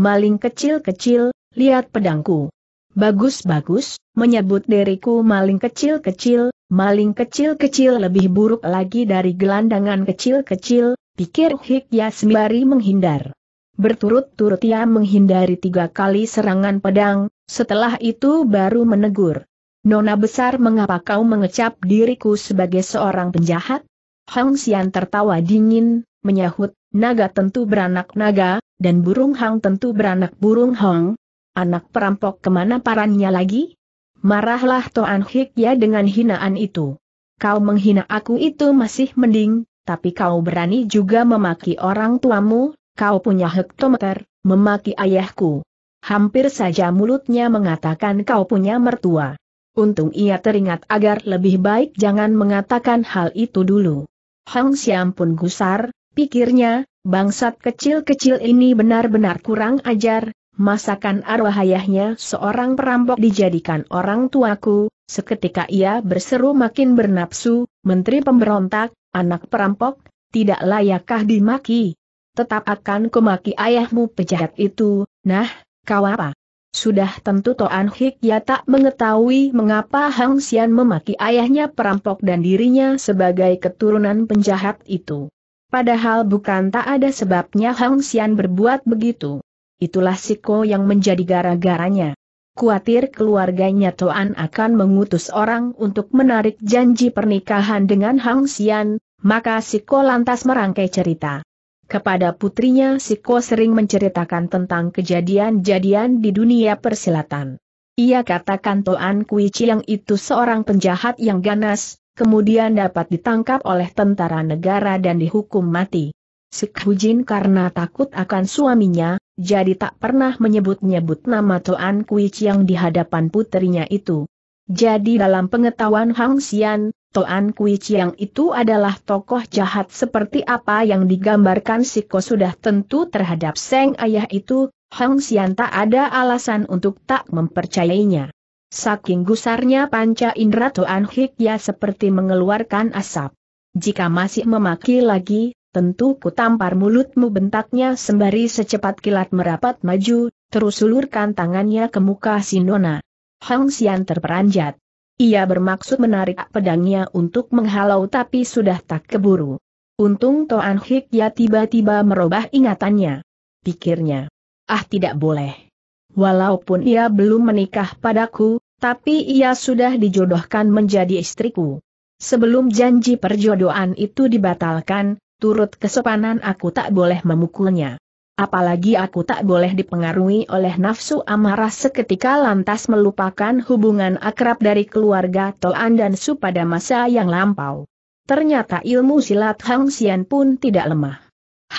Maling kecil-kecil, lihat pedangku. Bagus-bagus, menyebut diriku maling kecil-kecil, maling kecil-kecil lebih buruk lagi dari gelandangan kecil-kecil, pikir Hik Yasmari menghindar. Berturut-turut ia menghindari tiga kali serangan pedang, setelah itu baru menegur. Nona besar mengapa kau mengecap diriku sebagai seorang penjahat? Hang Xian tertawa dingin, menyahut, naga tentu beranak naga, dan burung Hang tentu beranak burung Hong. Anak perampok kemana parannya lagi? Marahlah Toan Hik ya dengan hinaan itu. Kau menghina aku itu masih mending, tapi kau berani juga memaki orang tuamu, kau punya hektometer, memaki ayahku. Hampir saja mulutnya mengatakan kau punya mertua. Untung ia teringat agar lebih baik jangan mengatakan hal itu dulu. Hong Xiam pun gusar, pikirnya, bangsat kecil-kecil ini benar-benar kurang ajar, masakan arwah ayahnya seorang perampok dijadikan orang tuaku, seketika ia berseru makin bernapsu, menteri pemberontak, anak perampok, tidak layakkah dimaki? Tetap akan kumaki ayahmu pejahat itu, nah, kau apa? Sudah tentu Toan Hik ya tak mengetahui mengapa Hang Xian memaki ayahnya perampok dan dirinya sebagai keturunan penjahat itu. Padahal bukan tak ada sebabnya Hang Xian berbuat begitu. Itulah Siko yang menjadi gara-garanya. Kuatir keluarganya Toan akan mengutus orang untuk menarik janji pernikahan dengan Hang Xian, maka Siko lantas merangkai cerita. Kepada putrinya Siko sering menceritakan tentang kejadian-jadian di dunia persilatan. Ia katakan Toan Kui Chiang itu seorang penjahat yang ganas, kemudian dapat ditangkap oleh tentara negara dan dihukum mati. Jin karena takut akan suaminya, jadi tak pernah menyebut-nyebut nama Toan Kui Chiang di hadapan putrinya itu. Jadi dalam pengetahuan Hang Xian, Toan Kui Chiang itu adalah tokoh jahat seperti apa yang digambarkan Siko sudah tentu terhadap Seng Ayah itu, Hang Xian tak ada alasan untuk tak mempercayainya. Saking gusarnya panca indera Toan Hik ya seperti mengeluarkan asap. Jika masih memaki lagi, tentu ku tampar mulutmu bentaknya sembari secepat kilat merapat maju, terus ulurkan tangannya ke muka Sinona. Hang Xian terperanjat. Ia bermaksud menarik pedangnya untuk menghalau tapi sudah tak keburu. Untung Toan ya tiba-tiba merubah ingatannya. Pikirnya, ah tidak boleh. Walaupun ia belum menikah padaku, tapi ia sudah dijodohkan menjadi istriku. Sebelum janji perjodohan itu dibatalkan, turut kesopanan aku tak boleh memukulnya. Apalagi aku tak boleh dipengaruhi oleh nafsu amarah seketika lantas melupakan hubungan akrab dari keluarga Toan dan Su pada masa yang lampau. Ternyata ilmu silat Hang Xian pun tidak lemah.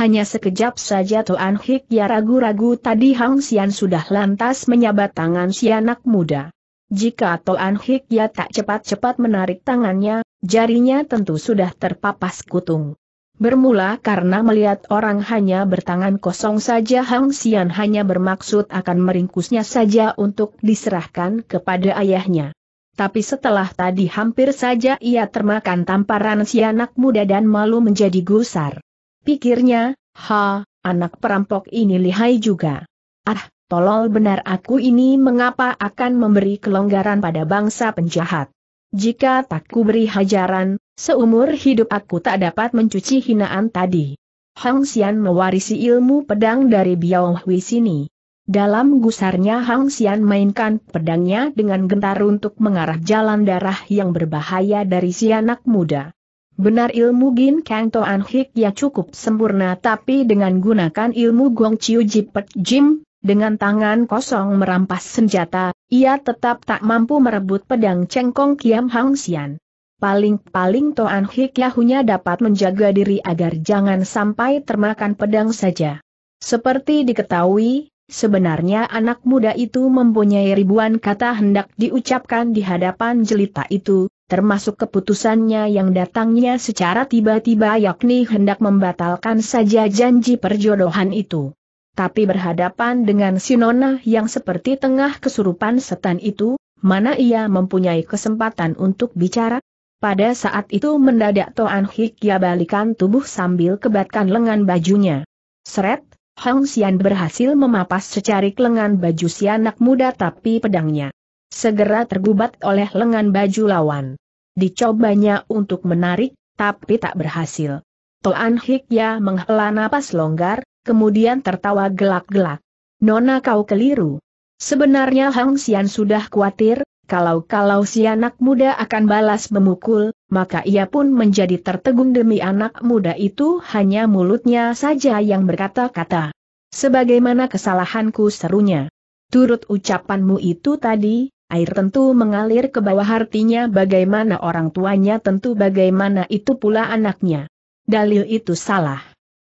Hanya sekejap saja Toan Hik ya ragu-ragu tadi Hang Xian sudah lantas menyabat tangan si anak muda. Jika Toan Hik ya tak cepat-cepat menarik tangannya, jarinya tentu sudah terpapas kutung. Bermula karena melihat orang hanya bertangan kosong saja Hang Xian hanya bermaksud akan meringkusnya saja untuk diserahkan kepada ayahnya. Tapi setelah tadi hampir saja ia termakan tamparan si anak muda dan malu menjadi gusar. Pikirnya, ha, anak perampok ini lihai juga. Ah, tolol benar aku ini mengapa akan memberi kelonggaran pada bangsa penjahat. Jika tak kuberi hajaran, Seumur hidup aku tak dapat mencuci hinaan tadi. Hang Xian mewarisi ilmu pedang dari Biao Hui sini. Dalam gusarnya Hang Xian mainkan pedangnya dengan gentar untuk mengarah jalan darah yang berbahaya dari si anak muda. Benar ilmu Gin Kang Toan Hik ya cukup sempurna tapi dengan gunakan ilmu Gong Chiu Jipet Jim, dengan tangan kosong merampas senjata, ia tetap tak mampu merebut pedang cengkong Kiam Hang Xian. Paling-paling Toan Hik Yahunya dapat menjaga diri agar jangan sampai termakan pedang saja. Seperti diketahui, sebenarnya anak muda itu mempunyai ribuan kata hendak diucapkan di hadapan jelita itu, termasuk keputusannya yang datangnya secara tiba-tiba yakni hendak membatalkan saja janji perjodohan itu. Tapi berhadapan dengan Sinona yang seperti tengah kesurupan setan itu, mana ia mempunyai kesempatan untuk bicara? Pada saat itu mendadak Toan Hikya balikan tubuh sambil kebatkan lengan bajunya. Seret, Hong Xian berhasil memapas secarik lengan baju si anak muda tapi pedangnya segera tergubat oleh lengan baju lawan. Dicobanya untuk menarik, tapi tak berhasil. Toan Hikya menghela napas longgar, kemudian tertawa gelak-gelak. Nona kau keliru. Sebenarnya Hang Xian sudah khawatir, kalau-kalau si anak muda akan balas memukul, maka ia pun menjadi tertegun demi anak muda itu hanya mulutnya saja yang berkata-kata. Sebagaimana kesalahanku serunya. Turut ucapanmu itu tadi, air tentu mengalir ke bawah artinya bagaimana orang tuanya tentu bagaimana itu pula anaknya. Dalil itu salah.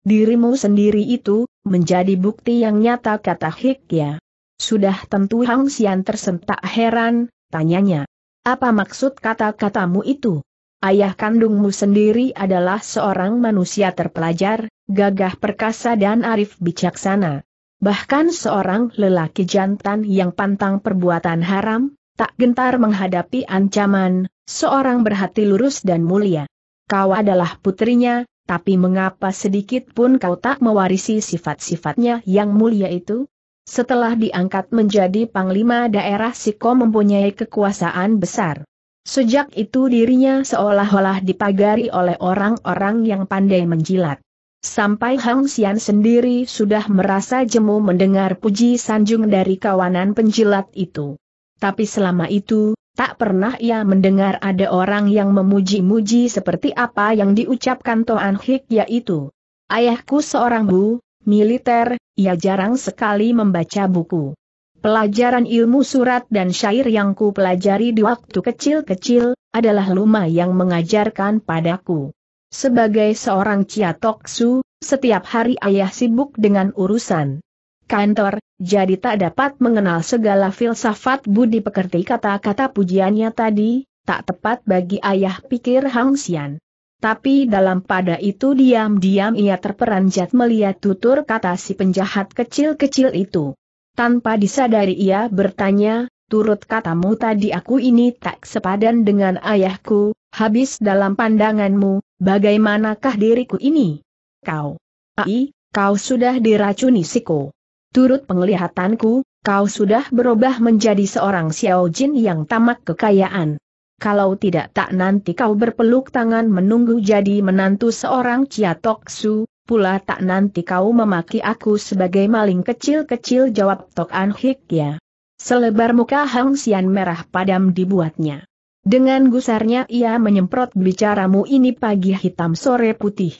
Dirimu sendiri itu, menjadi bukti yang nyata kata Hikya. Sudah tentu Hang Xian tersentak heran, Tanyanya. Apa maksud kata-katamu itu? Ayah kandungmu sendiri adalah seorang manusia terpelajar, gagah perkasa dan arif bijaksana. Bahkan seorang lelaki jantan yang pantang perbuatan haram, tak gentar menghadapi ancaman, seorang berhati lurus dan mulia. Kau adalah putrinya, tapi mengapa sedikit pun kau tak mewarisi sifat-sifatnya yang mulia itu? Setelah diangkat menjadi panglima daerah Siko mempunyai kekuasaan besar. Sejak itu dirinya seolah-olah dipagari oleh orang-orang yang pandai menjilat. Sampai Hang Xian sendiri sudah merasa jemu mendengar puji sanjung dari kawanan penjilat itu. Tapi selama itu, tak pernah ia mendengar ada orang yang memuji-muji seperti apa yang diucapkan Toan Hik yaitu. Ayahku seorang bu, militer, ia jarang sekali membaca buku. Pelajaran ilmu surat dan syair yang ku pelajari di waktu kecil-kecil, adalah Luma yang mengajarkan padaku. Sebagai seorang ciatoksu, setiap hari ayah sibuk dengan urusan kantor, jadi tak dapat mengenal segala filsafat budi pekerti kata-kata pujiannya tadi, tak tepat bagi ayah pikir Hang Xian. Tapi dalam pada itu diam-diam ia terperanjat melihat tutur kata si penjahat kecil-kecil itu. Tanpa disadari ia bertanya, turut katamu tadi aku ini tak sepadan dengan ayahku, habis dalam pandanganmu, bagaimanakah diriku ini? Kau, ai, kau sudah diracuni siko. Turut penglihatanku, kau sudah berubah menjadi seorang Xiao Jin yang tamak kekayaan kalau tidak tak nanti kau berpeluk tangan menunggu jadi menantu seorang Ciatok Su, pula tak nanti kau memaki aku sebagai maling kecil-kecil jawab Tok An Hik ya. Selebar muka Hang Sian merah padam dibuatnya. Dengan gusarnya ia menyemprot bicaramu ini pagi hitam sore putih.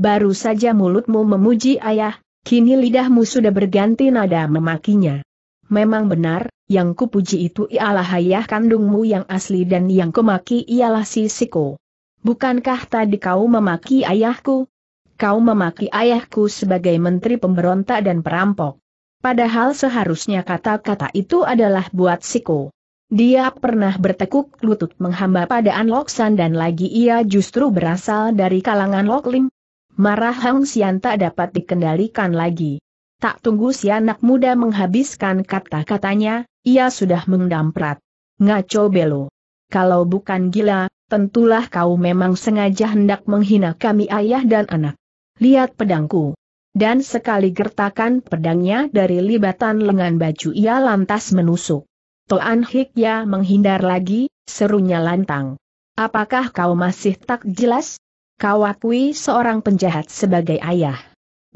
Baru saja mulutmu memuji ayah, kini lidahmu sudah berganti nada memakinya. Memang benar, yang kupuji itu ialah ayah kandungmu yang asli dan yang kumaki ialah si Siko. Bukankah tadi kau memaki ayahku? Kau memaki ayahku sebagai menteri pemberontak dan perampok. Padahal seharusnya kata-kata itu adalah buat Siko. Dia pernah bertekuk lutut menghamba pada Anloksan dan lagi ia justru berasal dari kalangan Loklim. Marah Hang Sian tak dapat dikendalikan lagi. Tak tunggu si anak muda menghabiskan kata-katanya, ia sudah mendamprat. Ngaco belo. Kalau bukan gila, tentulah kau memang sengaja hendak menghina kami ayah dan anak. Lihat pedangku. Dan sekali gertakan pedangnya dari libatan lengan baju ia lantas menusuk. Toan ya menghindar lagi, serunya lantang. Apakah kau masih tak jelas? Kau akui seorang penjahat sebagai ayah.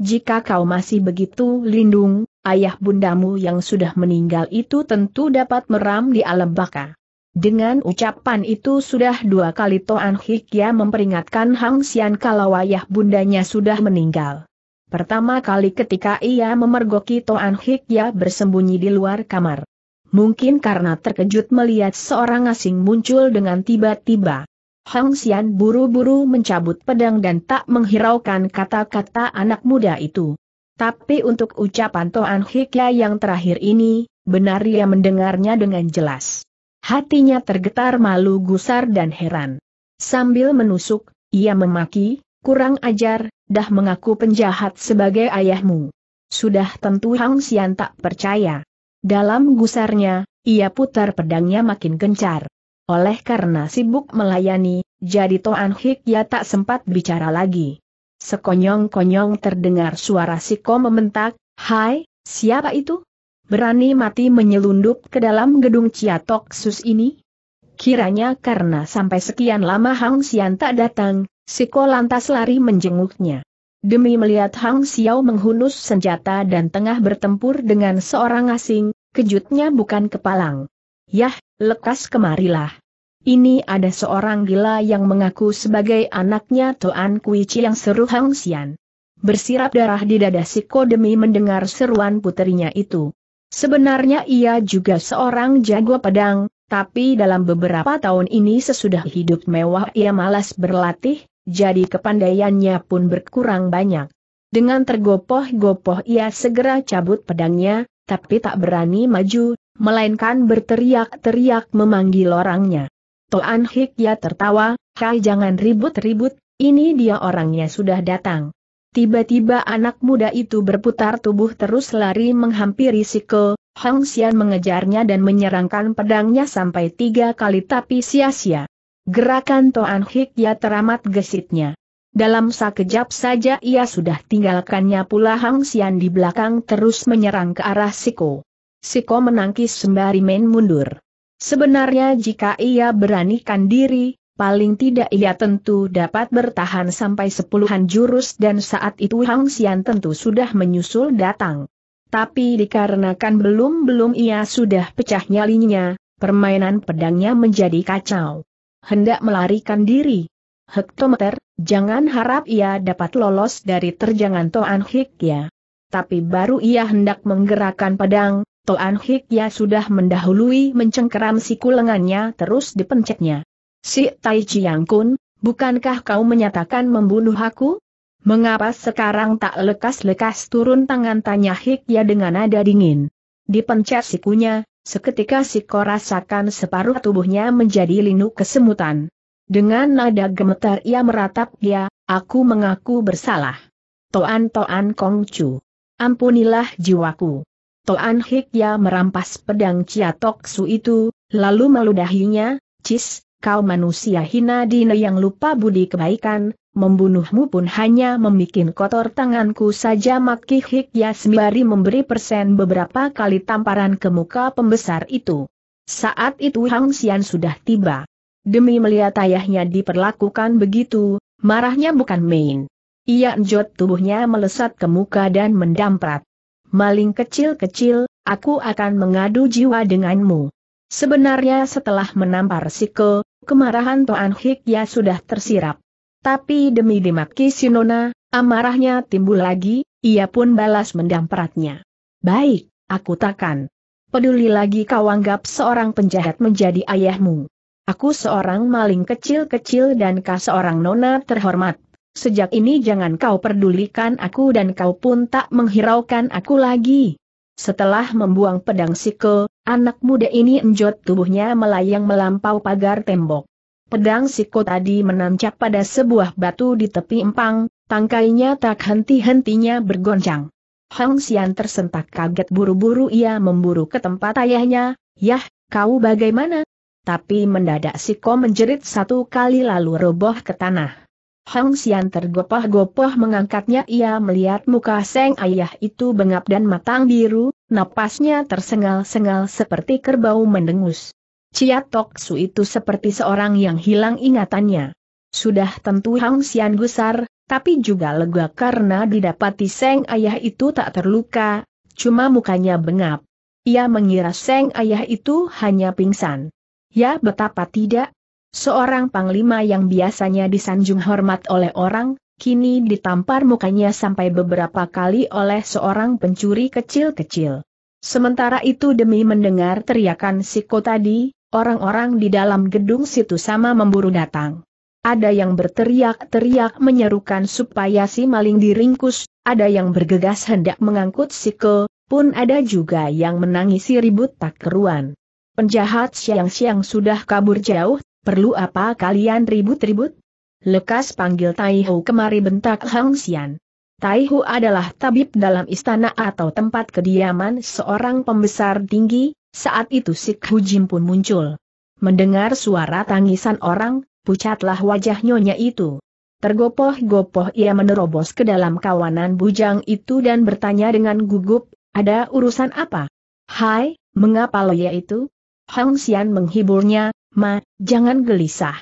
Jika kau masih begitu lindung, ayah bundamu yang sudah meninggal itu tentu dapat meram di alam baka. Dengan ucapan itu sudah dua kali Toan Hikya memperingatkan Hang Xian kalau ayah bundanya sudah meninggal. Pertama kali ketika ia memergoki Toan Hikya bersembunyi di luar kamar. Mungkin karena terkejut melihat seorang asing muncul dengan tiba-tiba. Hang Xian buru-buru mencabut pedang dan tak menghiraukan kata-kata anak muda itu. Tapi untuk ucapan Toan Hikya yang terakhir ini, benar ia mendengarnya dengan jelas. Hatinya tergetar malu gusar dan heran. Sambil menusuk, ia memaki, kurang ajar, dah mengaku penjahat sebagai ayahmu. Sudah tentu Hang Xian tak percaya. Dalam gusarnya, ia putar pedangnya makin gencar. Oleh karena sibuk melayani, jadi Toan Hikya tak sempat bicara lagi. Sekonyong-konyong terdengar suara Siko mementak. Hai, siapa itu? Berani mati menyelundup ke dalam gedung Ciatok Sus ini? Kiranya karena sampai sekian lama Hang Xian tak datang, Siko lantas lari menjenguknya. Demi melihat Hang Xiao menghunus senjata dan tengah bertempur dengan seorang asing, kejutnya bukan kepalang. Yah, lekas kemarilah. Ini ada seorang gila yang mengaku sebagai anaknya Toan Kuici yang seru Hang Xian. Bersirap darah di dada Siko demi mendengar seruan puterinya itu. Sebenarnya ia juga seorang jago pedang, tapi dalam beberapa tahun ini sesudah hidup mewah ia malas berlatih, jadi kepandaiannya pun berkurang banyak. Dengan tergopoh-gopoh ia segera cabut pedangnya, tapi tak berani maju, melainkan berteriak-teriak memanggil orangnya. Toan ya tertawa, Kai jangan ribut-ribut, ini dia orangnya sudah datang. Tiba-tiba anak muda itu berputar tubuh terus lari menghampiri Siko, Hong Xian mengejarnya dan menyerangkan pedangnya sampai tiga kali tapi sia-sia. Gerakan Toan ya teramat gesitnya. Dalam sekejap saja ia sudah tinggalkannya pula Hang Xian di belakang terus menyerang ke arah Siko. Siko menangkis sembari main mundur. Sebenarnya jika ia beranikan diri, paling tidak ia tentu dapat bertahan sampai sepuluhan jurus dan saat itu Hang Xian tentu sudah menyusul datang. Tapi dikarenakan belum-belum ia sudah pecah nyalinya, permainan pedangnya menjadi kacau. Hendak melarikan diri. Hektometer, jangan harap ia dapat lolos dari terjangan Toan Hik ya. Tapi baru ia hendak menggerakkan pedang, Toan ya sudah mendahului mencengkeram siku lengannya terus dipencetnya. Si Tai Chiang Kun, bukankah kau menyatakan membunuh aku? Mengapa sekarang tak lekas-lekas turun tangan tanya Hik ya dengan nada dingin? Dipencet sikunya, seketika Siko rasakan separuh tubuhnya menjadi linu kesemutan. Dengan nada gemetar ia meratap dia, aku mengaku bersalah. Toan Toan Kongcu. Ampunilah jiwaku. Toan Hikya merampas pedang Ciatok itu, lalu meludahinya, Cis, kau manusia hina dina yang lupa budi kebaikan, membunuhmu pun hanya membuat kotor tanganku saja Maki Hikya sembari memberi persen beberapa kali tamparan ke muka pembesar itu. Saat itu Hang Xian sudah tiba. Demi melihat ayahnya diperlakukan begitu, marahnya bukan main. Ia enjot tubuhnya melesat ke muka dan mendamprat maling kecil-kecil, aku akan mengadu jiwa denganmu. Sebenarnya setelah menampar Siko, kemarahan Toan Hikya sudah tersirap. Tapi demi dimaki Sinona, amarahnya timbul lagi, ia pun balas mendamperatnya. Baik, aku takkan. Peduli lagi kau anggap seorang penjahat menjadi ayahmu. Aku seorang maling kecil-kecil dan kau seorang nona terhormat Sejak ini jangan kau pedulikan aku dan kau pun tak menghiraukan aku lagi. Setelah membuang pedang Siko, anak muda ini enjot tubuhnya melayang melampau pagar tembok. Pedang Siko tadi menancap pada sebuah batu di tepi empang, tangkainya tak henti-hentinya bergoncang. Hang Xian tersentak kaget buru-buru ia memburu ke tempat ayahnya, Yah, kau bagaimana? Tapi mendadak Siko menjerit satu kali lalu roboh ke tanah. Hang Xian tergopoh-gopoh mengangkatnya ia melihat muka Seng Ayah itu bengap dan matang biru, napasnya tersengal-sengal seperti kerbau mendengus. Cia Tok Su itu seperti seorang yang hilang ingatannya. Sudah tentu Hang Xian gusar, tapi juga lega karena didapati Seng Ayah itu tak terluka, cuma mukanya bengap. Ia mengira Seng Ayah itu hanya pingsan. Ya betapa tidak, Seorang panglima yang biasanya disanjung hormat oleh orang, kini ditampar mukanya sampai beberapa kali oleh seorang pencuri kecil-kecil. Sementara itu demi mendengar teriakan Siko tadi, orang-orang di dalam gedung situ sama memburu datang. Ada yang berteriak-teriak menyerukan supaya si maling diringkus, ada yang bergegas hendak mengangkut Siko, pun ada juga yang menangisi ribut tak keruan. Penjahat siang-siang sudah kabur jauh, Perlu apa kalian ribut-ribut? Lekas panggil Taihu kemari bentak Hang Xian. Taihu adalah tabib dalam istana atau tempat kediaman seorang pembesar tinggi, saat itu si Jim pun muncul. Mendengar suara tangisan orang, pucatlah wajah nyonya itu. Tergopoh-gopoh ia menerobos ke dalam kawanan bujang itu dan bertanya dengan gugup, ada urusan apa? Hai, mengapa loya itu? Hang Xian menghiburnya, Ma, jangan gelisah.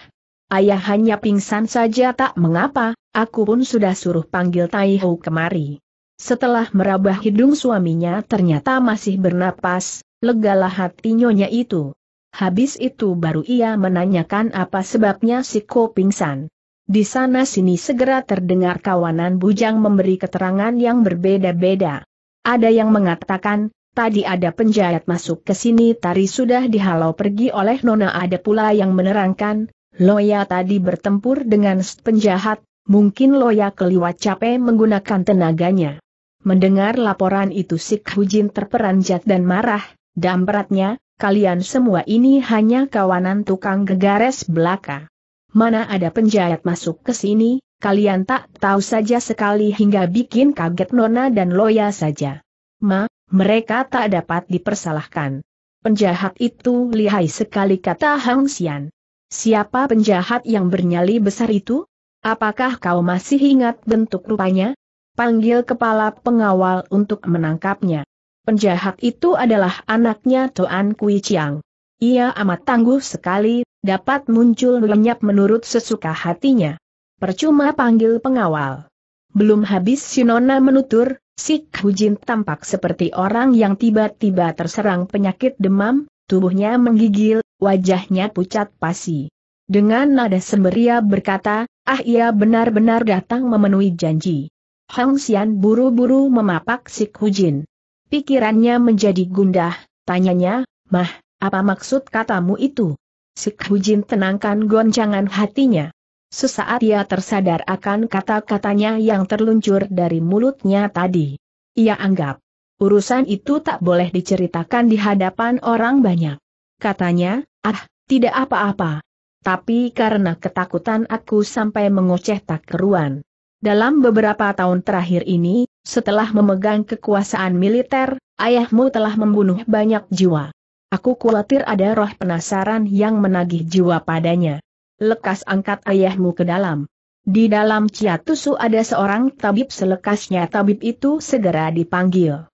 Ayah hanya pingsan saja tak mengapa, aku pun sudah suruh panggil Taiho kemari. Setelah merabah hidung suaminya ternyata masih bernapas, legalah hati nyonya itu. Habis itu baru ia menanyakan apa sebabnya si Ko pingsan. Di sana sini segera terdengar kawanan bujang memberi keterangan yang berbeda-beda. Ada yang mengatakan, Tadi ada penjahat masuk ke sini tari sudah dihalau pergi oleh Nona ada pula yang menerangkan, Loya tadi bertempur dengan penjahat, mungkin Loya keliwat capek menggunakan tenaganya. Mendengar laporan itu Sik Hujin terperanjat dan marah, dampratnya, kalian semua ini hanya kawanan tukang gegares belaka. Mana ada penjahat masuk ke sini, kalian tak tahu saja sekali hingga bikin kaget Nona dan Loya saja. Ma, mereka tak dapat dipersalahkan. Penjahat itu lihai sekali kata Hang Xian. Siapa penjahat yang bernyali besar itu? Apakah kau masih ingat bentuk rupanya? Panggil kepala pengawal untuk menangkapnya. Penjahat itu adalah anaknya Toan Kui Chiang. Ia amat tangguh sekali, dapat muncul lenyap menurut sesuka hatinya. Percuma panggil pengawal. Belum habis Sinona menutur, Si Hujin tampak seperti orang yang tiba-tiba terserang penyakit demam, tubuhnya menggigil, wajahnya pucat pasi. Dengan nada semeria berkata, ah ia benar-benar datang memenuhi janji. Hong Xian buru-buru memapak si Hujin. Pikirannya menjadi gundah, tanyanya, mah, apa maksud katamu itu? Si Hujin tenangkan goncangan hatinya. Sesaat ia tersadar akan kata-katanya yang terluncur dari mulutnya tadi. Ia anggap, urusan itu tak boleh diceritakan di hadapan orang banyak. Katanya, ah, tidak apa-apa. Tapi karena ketakutan aku sampai mengoceh tak keruan. Dalam beberapa tahun terakhir ini, setelah memegang kekuasaan militer, ayahmu telah membunuh banyak jiwa. Aku khawatir ada roh penasaran yang menagih jiwa padanya lekas angkat ayahmu ke dalam. Di dalam Ciatusu ada seorang tabib selekasnya tabib itu segera dipanggil.